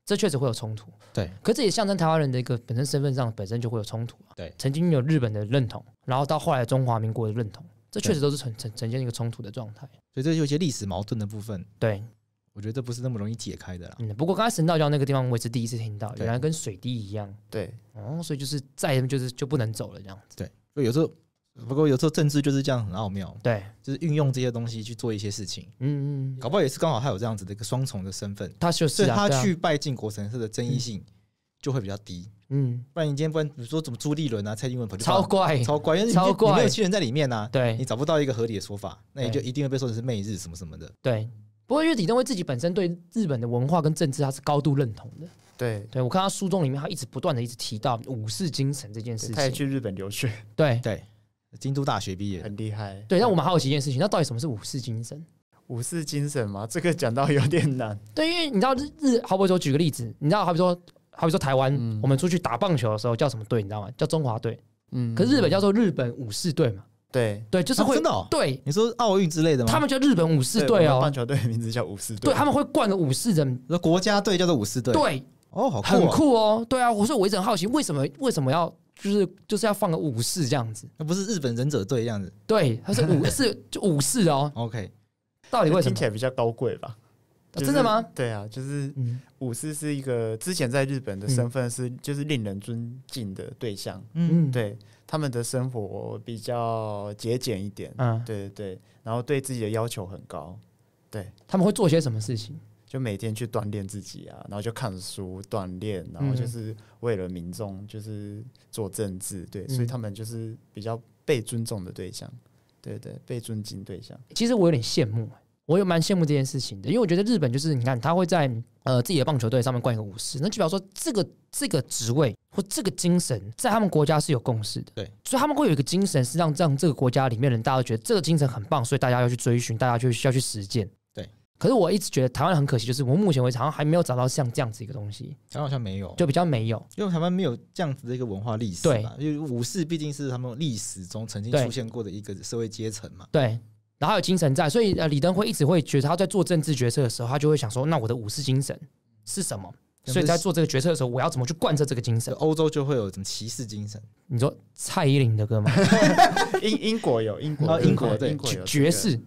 Speaker 1: 这确实会有冲突。对，可这也象征台湾人的一个本身身份上本身就会有冲突啊。对，曾经有日本的认同，然后到后来中华民国的认同，这确实都是呈呈呈现一个冲突的状态。
Speaker 2: 所以这就有些历史矛盾的部分。对，我觉得不是那么容易解开的啦。不
Speaker 1: 过刚才神道教那个地方，我是第一次听到，原来跟水滴一样。对，哦，所以就是在就是就不能走了这样
Speaker 2: 子。对，所以有时候。不过有时候政治就是这样很奥妙，对，就是运用这些东西去做一些事情，嗯嗯，搞不好也是刚好他有这样子的一个双重的身份，他就是他去拜靖国神社的争议性就会比较低，嗯，不然你今天不然比如说怎么朱立伦啊蔡英文，超怪超怪，因为超怪，你没有亲人在里面呐，对，你找不到一个合理的说法，那你就一定会被说成是媚日什么什么的，对。
Speaker 1: 不过月底李登自己本身对日本的文化跟政治他是高度认同的，
Speaker 3: 对
Speaker 2: 对，我看
Speaker 1: 他书中里面他一直不断的一直提到武士精神这件事情，他也去
Speaker 3: 日本留学，
Speaker 2: 对对。京都大学毕业很厉害，对。
Speaker 1: 那我们好奇一件事情，那到底什么是武士精神？
Speaker 2: 武士精
Speaker 1: 神嘛，这个讲到有点难。对，因为你知道日，日，好比说举个例子，你知道好比说，好比说台湾，我们出去打棒球的时候叫什么队？你知道吗？叫中华队。嗯。可是日本叫做日本
Speaker 2: 武士队嘛？对。对，就是会的。对，你说奥运之类的吗？他们叫
Speaker 3: 日本武士队哦。棒球队名字叫武士队，
Speaker 2: 他们会冠个武士人。国家队叫做武士队，对哦，很酷
Speaker 1: 哦。对啊，我说我一直很好奇，为什么为什么要？就是就是要放个武士这样子，那不是
Speaker 3: 日本忍者队这样子。对，他是武士，就武士哦。OK，到底为什么听起来比较高贵吧？真的吗？对啊，就是武士是一个之前在日本的身份是就是令人尊敬的对象。嗯，对，他们的生活比较节俭一点。嗯，对对对，然后对自己的要求很高。对
Speaker 1: 他们会做些什么事情？
Speaker 3: 就每天去锻炼自己啊，然后就看书锻炼，然后就是为了民众，就是做政治，对，所以他们就是比较被尊重的对象，对对，被尊敬对象。
Speaker 1: 其实我有点羡慕，我有蛮羡慕这件事情的，因为我觉得日本就是你看，他会在呃自己的棒球队上面冠一个武士，那就比方说这个这个职位或这个精神，在他们国家是有共识的，对，所以他们会有一个精神，是让让这个国家里面人大家都觉得这个精神很棒，所以大家要去追寻，大家就需要去实践。可是我一直觉得台湾很可惜，就是我目前为止好像还没有找到像这样子一个东西。
Speaker 2: 台湾好像没有，就比较没有，因为台湾没有这样子的一个文化历史。对，因为武士毕竟是他们历史中曾经出现过的一个社会阶层嘛。
Speaker 1: 对，然后有精神在，所以呃，李登辉一直会觉得他在做政治决策的时候，他就会想说：那我的武士精神
Speaker 2: 是什么？所以在
Speaker 1: 做这个决策的时候，我要怎么去贯彻这个精神？欧洲就会有什么骑士精神？你说蔡依林的歌吗？
Speaker 2: 英英国有英国，英国对爵士。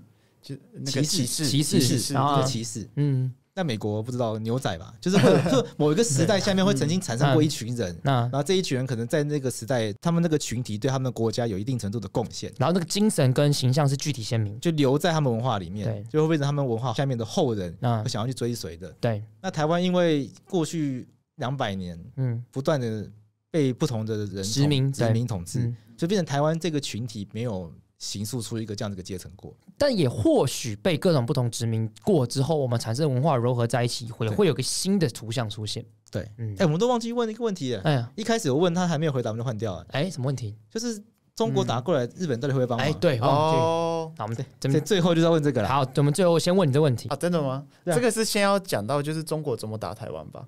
Speaker 2: 就歧视歧视骑士是歧视，嗯，在美国不知道牛仔吧？就是会，就某一个时代下面会曾经产生过一群人。那然后这一群人可能在那个时代，他们那个群体对他们国家有一定程度的贡献。然后那个精神跟形象是具体鲜明，就留在他们文化里面，就会变成他们文化下面的后人想要去追随的。对，那台湾因为过去两百年，嗯，不断的被不同的人殖民、殖民统治，就变成台湾这个群体没有。形塑出一个这样的一个阶层过，但也或
Speaker 1: 许被各种不同殖民过之后，我们产生的文化融合在一起，会会有个新的图像出现。对，嗯，哎，我们都忘
Speaker 2: 记问一个问题了。哎呀，一开始我问他，还没有回答，我们就换掉了。哎，什么问题？就是中国打过来，日本到底会帮忙？哎，对哦，那我们这这最后就要问这个了。好，我们最后先问你这问
Speaker 3: 题啊？真的吗？这个是先要讲到，就是中国怎么打台湾吧？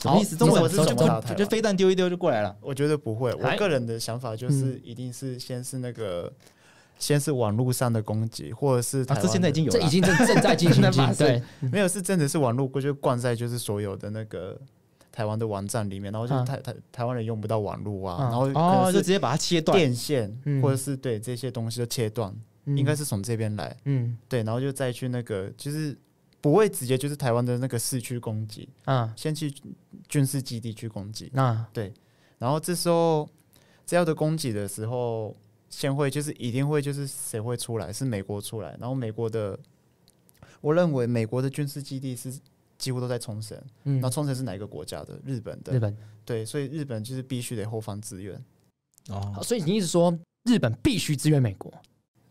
Speaker 1: 什么意思？中国是怎
Speaker 3: 么打台湾？就飞弹丢一丢就过来了？我觉得不会。我个人的想法就是，一定是先是那个。先是网络上的攻击，或者是啊，这现在已经有，这已经是正在进行的嘛？对，没有是真的是网络，过就灌在就是所有的那个台湾的网站里面，然后就台台台湾人用不到网络啊，然后哦就直接把它切断电线，或者是对这些东西都切断，应该是从这边来，嗯，对，然后就再去那个就是不会直接就是台湾的那个市区攻击，嗯，先去军事基地去攻击，那对，然后这时候这样的攻击的时候。先会就是一定会就是谁会出来是美国出来，然后美国的我认为美国的军事基地是几乎都在冲绳，嗯，那冲绳是哪个国家的？日本的，日本对，所以日本就是必须得后方支援哦，所以你意思说日本必须支援美国，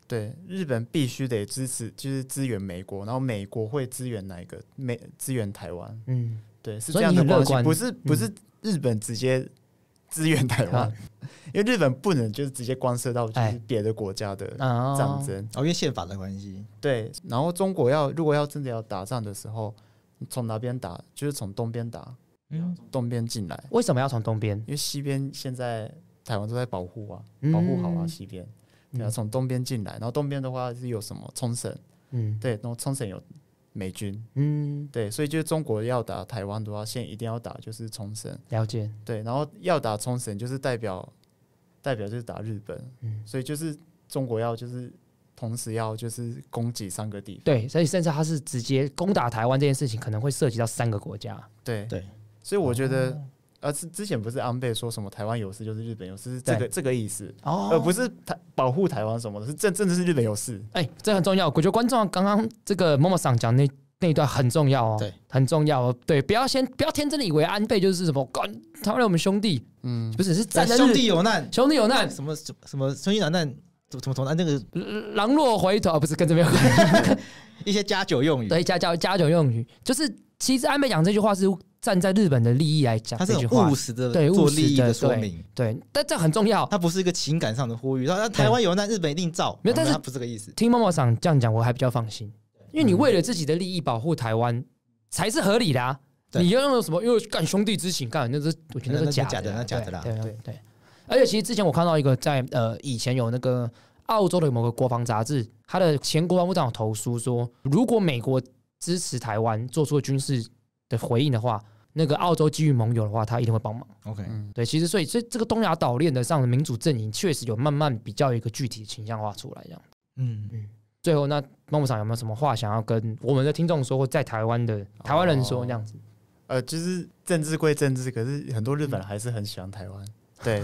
Speaker 3: 对，日本必须得支持就是支援美国，然后美国会支援哪一个？美支援台湾，嗯，对，是这样的关系，不是不是日本直接。支援台湾，因为日本不能就是直接干涉到就是别的国家的战争哦，因为宪法的关系。对，然后中国要如果要真的要打仗的时候，从哪边打？就是从东边打，嗯，东边进来。为什么要从东边？因为西边现在台湾都在保护啊，保护好啊西边。对啊，从东边进来，然后东边的话是有什么？冲绳，嗯，对，然后冲绳有。美军，嗯，对，所以就是中国要打台湾的话，先一定要打就是冲绳，了解，对，然后要打冲绳就是代表，代表就是打日本，嗯，所以就是中国要就是同时要就是攻击三个地方，
Speaker 1: 对，所以甚至他是直接攻打台湾这件事情可能会涉及到三个国家，
Speaker 3: 对，对，所以我觉得。呃，是之前不是安倍说什么台湾有事就是日本有事，是这个这个意思哦，而不是台保护台湾什么的，是正真的是日本有事。
Speaker 1: 哎，这很重要，我觉得观众刚刚这个默默 m 上讲那那一段很重要哦，对，很重要哦，对，不要先不要天真的以为安倍就是什么，管台湾我们兄弟，嗯，不是是战兄弟有难，兄弟有难，什
Speaker 2: 么什么什么兄弟难难，怎么怎么从那个狼若回头，不是跟这边 一些加酒用语，对，
Speaker 1: 加加加酒用语，就是其实安倍讲这句话是。站在日本的利益来讲，他很务实的做利益的说明，对，
Speaker 2: 但这很重要。他不是一个情感上的呼吁，那台湾有人在日本一定造，没有，但是不是这个意思？
Speaker 1: 听妈毛长这样讲，我还比
Speaker 2: 较放心，因为你为了自己的
Speaker 1: 利益保护台湾才是合理的。啊。你要用什么？用干兄弟之情干？那是我觉得是假的，那假的啦。对对。而且其实之前我看到一个在呃以前有那个澳洲的某个国防杂志，他的前国防部长投诉说，如果美国支持台湾做出军事的回应的话。那个澳洲基于盟友的话，他一定会帮忙。OK，对，其实所以这这个东亚岛链的上的民主阵营确实有慢慢比较一个具体的形象化出来这样。嗯嗯。最后那孟部长有没有什么话想要跟我们的听众说，在台湾的台湾人说这样
Speaker 3: 子？呃，就是政治归政治，可是很多日本人还是很喜欢台湾。对，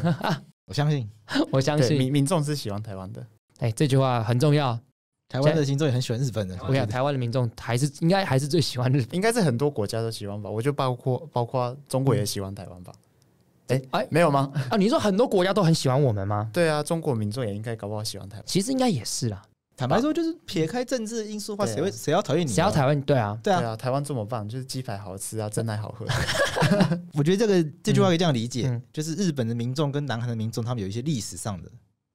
Speaker 3: 我相
Speaker 1: 信，我相信民
Speaker 3: 民众是喜欢台湾的。哎，这句话很重要。台湾的民
Speaker 2: 众也很喜欢日本人。我讲，
Speaker 3: 台湾的民众还是应该还是最喜欢日本，应该是很多国家都喜欢吧。我就包括包括中国也喜欢台湾吧。哎哎，没有吗？啊，你说很多国家都很喜欢我们吗？对啊，中国民众也应该搞不好喜欢台湾。其实应该也是啦。坦白说，就是
Speaker 2: 撇开政治因素的话，谁会谁
Speaker 3: 要讨厌你？谁要台湾？对啊对啊，台湾这么棒，就是鸡排好吃啊，真奶好喝。我觉得这个这
Speaker 2: 句话可以这样理解，就是日本的民众跟南韩的民众，他们有一些历史上的。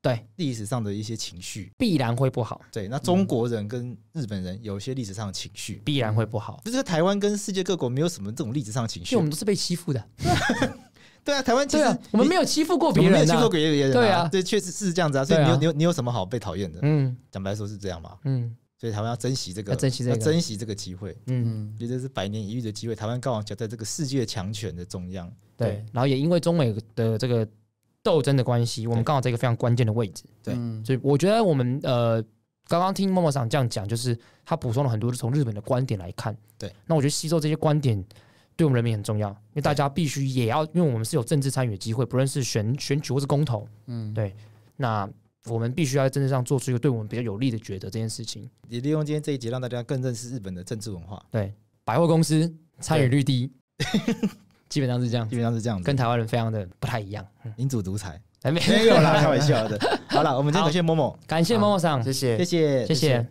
Speaker 2: 对历史上的一些情绪必然会不好。对，那中国人跟日本人有些历史上的情绪必然会不好。就是台湾跟世界各国没有什么这种历史上情绪，我们都是被欺
Speaker 1: 负的。
Speaker 2: 对啊，台湾其实我们没有欺负过别人，没有欺负过别人。对啊，对，确实是这样子啊。所以你有你有你有什么好被讨厌的？嗯，讲白说是这样嘛。嗯，所以台湾要珍惜这个，珍惜这个，珍惜这个机会。嗯，绝对是百年一遇的机会。台湾高好就在这个世界强权的中央。对，
Speaker 1: 然后也因为中美的这个。斗争的关系，我们刚好在一个非常关键的位置。对，所以我觉得我们呃，刚刚听默默上这样讲，就是他补充了很多从日本的观点来看。对，那我觉得吸收这些观点对我们人民很重要，因为大家必须也要，因为我们是有政治参与的机会，不论是选选举或是公投。嗯，对。那我们必须要在政治上做出一个对我们比较有利的抉择，这件事情。
Speaker 2: 也利用今天这一节，让大家更认识日本的政治文化。
Speaker 1: 对，百货公司参与率低。基本上是这样，基本上是这样跟台湾人非常的不太一样。民主独裁，没有啦，开玩笑的。好了，我们今天感谢
Speaker 3: 某某，感谢某某上，谢谢，谢谢，谢谢。